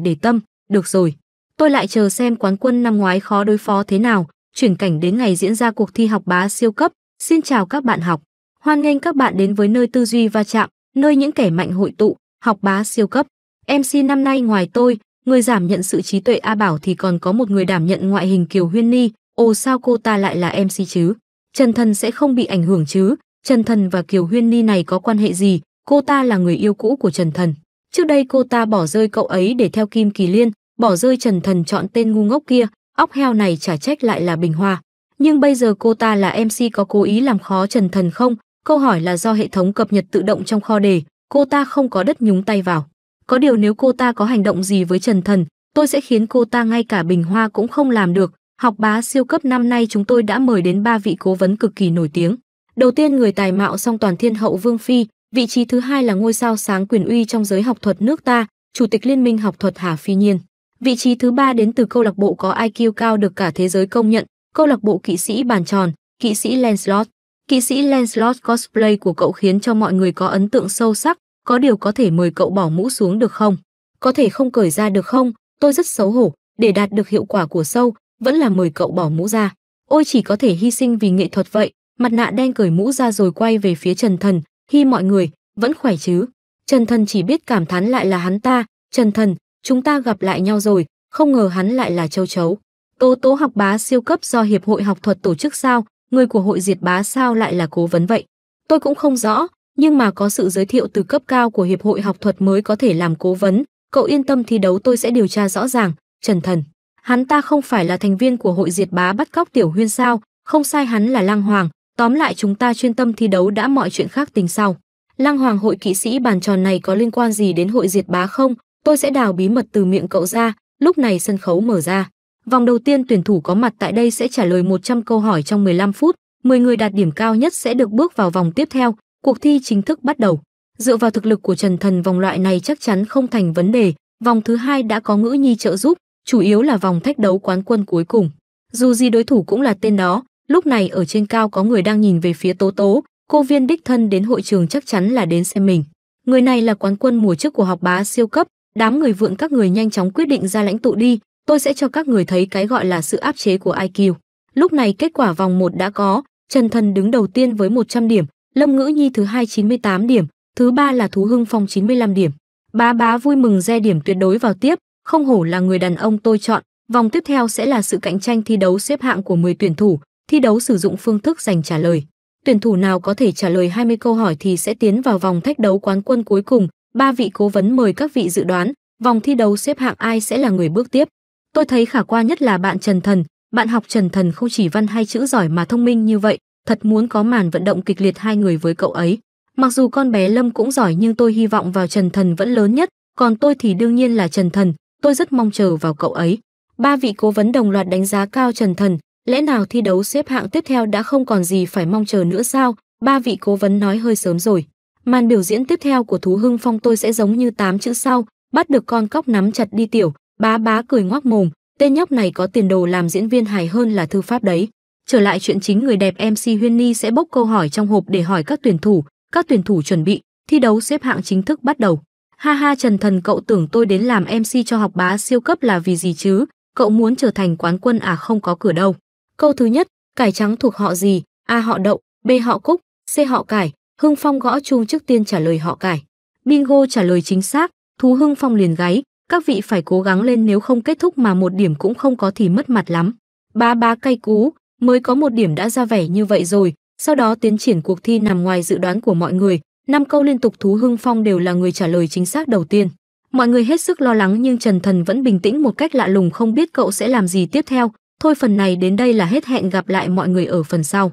để tâm, được rồi. Tôi lại chờ xem quán quân năm ngoái khó đối phó thế nào, chuyển cảnh đến ngày diễn ra cuộc thi học bá siêu cấp. Xin chào các bạn học. Hoan nghênh các bạn đến với nơi tư duy va chạm, nơi những kẻ mạnh hội tụ, học bá siêu cấp. MC năm nay ngoài tôi, người đảm nhận sự trí tuệ A Bảo thì còn có một người đảm nhận ngoại hình Kiều Huyên Ni. Ồ sao cô ta lại là MC chứ? Trần Thần sẽ không bị ảnh hưởng chứ? Trần Thần và Kiều Huyên Ni này có quan hệ gì? Cô ta là người yêu cũ của Trần Thần. Trước đây cô ta bỏ rơi cậu ấy để theo Kim Kỳ Liên, bỏ rơi Trần Thần chọn tên ngu ngốc kia, óc heo này trả trách lại là Bình Hoa. Nhưng bây giờ cô ta là MC có cố ý làm khó Trần Thần không? Câu hỏi là do hệ thống cập nhật tự động trong kho đề, cô ta không có đất nhúng tay vào. Có điều nếu cô ta có hành động gì với Trần Thần, tôi sẽ khiến cô ta ngay cả Bình Hoa cũng không làm được. Học bá siêu cấp năm nay chúng tôi đã mời đến ba vị cố vấn cực kỳ nổi tiếng. Đầu tiên người tài mạo song toàn thiên hậu Vương Phi, vị trí thứ hai là ngôi sao sáng quyền uy trong giới học thuật nước ta, Chủ tịch Liên minh học thuật Hà Phi Nhiên. Vị trí thứ ba đến từ câu lạc bộ có IQ cao được cả thế giới công nhận, câu lạc bộ kỵ sĩ bàn tròn, kỵ sĩ Lancelot. Kỵ sĩ Lancelot cosplay của cậu khiến cho mọi người có ấn tượng sâu sắc, có điều có thể mời cậu bỏ mũ xuống được không? Có thể không cởi ra được không? Tôi rất xấu hổ, để đạt được hiệu quả của sâu, vẫn là mời cậu bỏ mũ ra. Ôi chỉ có thể hy sinh vì nghệ thuật vậy, mặt nạ đen cởi mũ ra rồi quay về phía Trần Thần, hi mọi người, vẫn khỏe chứ. Trần Thần chỉ biết cảm thán lại là hắn ta, Trần Thần, chúng ta gặp lại nhau rồi, không ngờ hắn lại là châu chấu. Tố tố học bá siêu cấp do Hiệp hội học thuật tổ chức sao, người của hội diệt bá sao lại là cố vấn vậy? Tôi cũng không rõ, nhưng mà có sự giới thiệu từ cấp cao của Hiệp hội học thuật mới có thể làm cố vấn. Cậu yên tâm thi đấu tôi sẽ điều tra rõ ràng, Trần Thần. Hắn ta không phải là thành viên của hội diệt bá bắt cóc Tiểu Huyên sao, không sai hắn là Lang Hoàng, tóm lại chúng ta chuyên tâm thi đấu đã mọi chuyện khác tính sau. Lang Hoàng hội kỵ sĩ bàn tròn này có liên quan gì đến hội diệt bá không? tôi sẽ đào bí mật từ miệng cậu ra, lúc này sân khấu mở ra. Vòng đầu tiên tuyển thủ có mặt tại đây sẽ trả lời 100 câu hỏi trong 15 phút, 10 người đạt điểm cao nhất sẽ được bước vào vòng tiếp theo, cuộc thi chính thức bắt đầu. Dựa vào thực lực của Trần Thần vòng loại này chắc chắn không thành vấn đề, vòng thứ hai đã có ngữ nhi trợ giúp, chủ yếu là vòng thách đấu quán quân cuối cùng. Dù gì đối thủ cũng là tên đó, lúc này ở trên cao có người đang nhìn về phía Tố Tố, cô viên đích thân đến hội trường chắc chắn là đến xem mình. Người này là quán quân mùa trước của học bá siêu cấp, đám người vượng các người nhanh chóng quyết định ra lãnh tụ đi tôi sẽ cho các người thấy cái gọi là sự áp chế của iq lúc này kết quả vòng một đã có trần thần đứng đầu tiên với 100 điểm lâm ngữ nhi thứ hai 98 điểm thứ ba là thú hưng phong 95 điểm bá bá vui mừng re điểm tuyệt đối vào tiếp không hổ là người đàn ông tôi chọn vòng tiếp theo sẽ là sự cạnh tranh thi đấu xếp hạng của 10 tuyển thủ thi đấu sử dụng phương thức dành trả lời tuyển thủ nào có thể trả lời 20 câu hỏi thì sẽ tiến vào vòng thách đấu quán quân cuối cùng ba vị cố vấn mời các vị dự đoán vòng thi đấu xếp hạng ai sẽ là người bước tiếp. Tôi thấy khả quan nhất là bạn Trần Thần, bạn học Trần Thần không chỉ văn hay chữ giỏi mà thông minh như vậy, thật muốn có màn vận động kịch liệt hai người với cậu ấy. Mặc dù con bé Lâm cũng giỏi nhưng tôi hy vọng vào Trần Thần vẫn lớn nhất, còn tôi thì đương nhiên là Trần Thần, tôi rất mong chờ vào cậu ấy. Ba vị cố vấn đồng loạt đánh giá cao Trần Thần, lẽ nào thi đấu xếp hạng tiếp theo đã không còn gì phải mong chờ nữa sao? Ba vị cố vấn nói hơi sớm rồi. Màn biểu diễn tiếp theo của thú hưng phong tôi sẽ giống như tám chữ sau, bắt được con cóc nắm chặt đi tiểu, bá bá cười ngoác mồm, tên nhóc này có tiền đồ làm diễn viên hài hơn là thư pháp đấy. Trở lại chuyện chính người đẹp MC Huyên Ni sẽ bốc câu hỏi trong hộp để hỏi các tuyển thủ, các tuyển thủ chuẩn bị, thi đấu xếp hạng chính thức bắt đầu. Ha ha Trần Thần cậu tưởng tôi đến làm MC cho học bá siêu cấp là vì gì chứ, cậu muốn trở thành quán quân à không có cửa đâu. Câu thứ nhất, cải trắng thuộc họ gì? A họ đậu, B họ cúc, C họ cải, Hưng Phong gõ chuông trước tiên trả lời họ cải. Bingo trả lời chính xác, Thú Hưng Phong liền gáy, các vị phải cố gắng lên nếu không kết thúc mà một điểm cũng không có thì mất mặt lắm. Ba ba cay cú, mới có một điểm đã ra vẻ như vậy rồi, sau đó tiến triển cuộc thi nằm ngoài dự đoán của mọi người, năm câu liên tục Thú Hưng Phong đều là người trả lời chính xác đầu tiên. Mọi người hết sức lo lắng nhưng Trần Thần vẫn bình tĩnh một cách lạ lùng không biết cậu sẽ làm gì tiếp theo. Thôi phần này đến đây là hết hẹn gặp lại mọi người ở phần sau.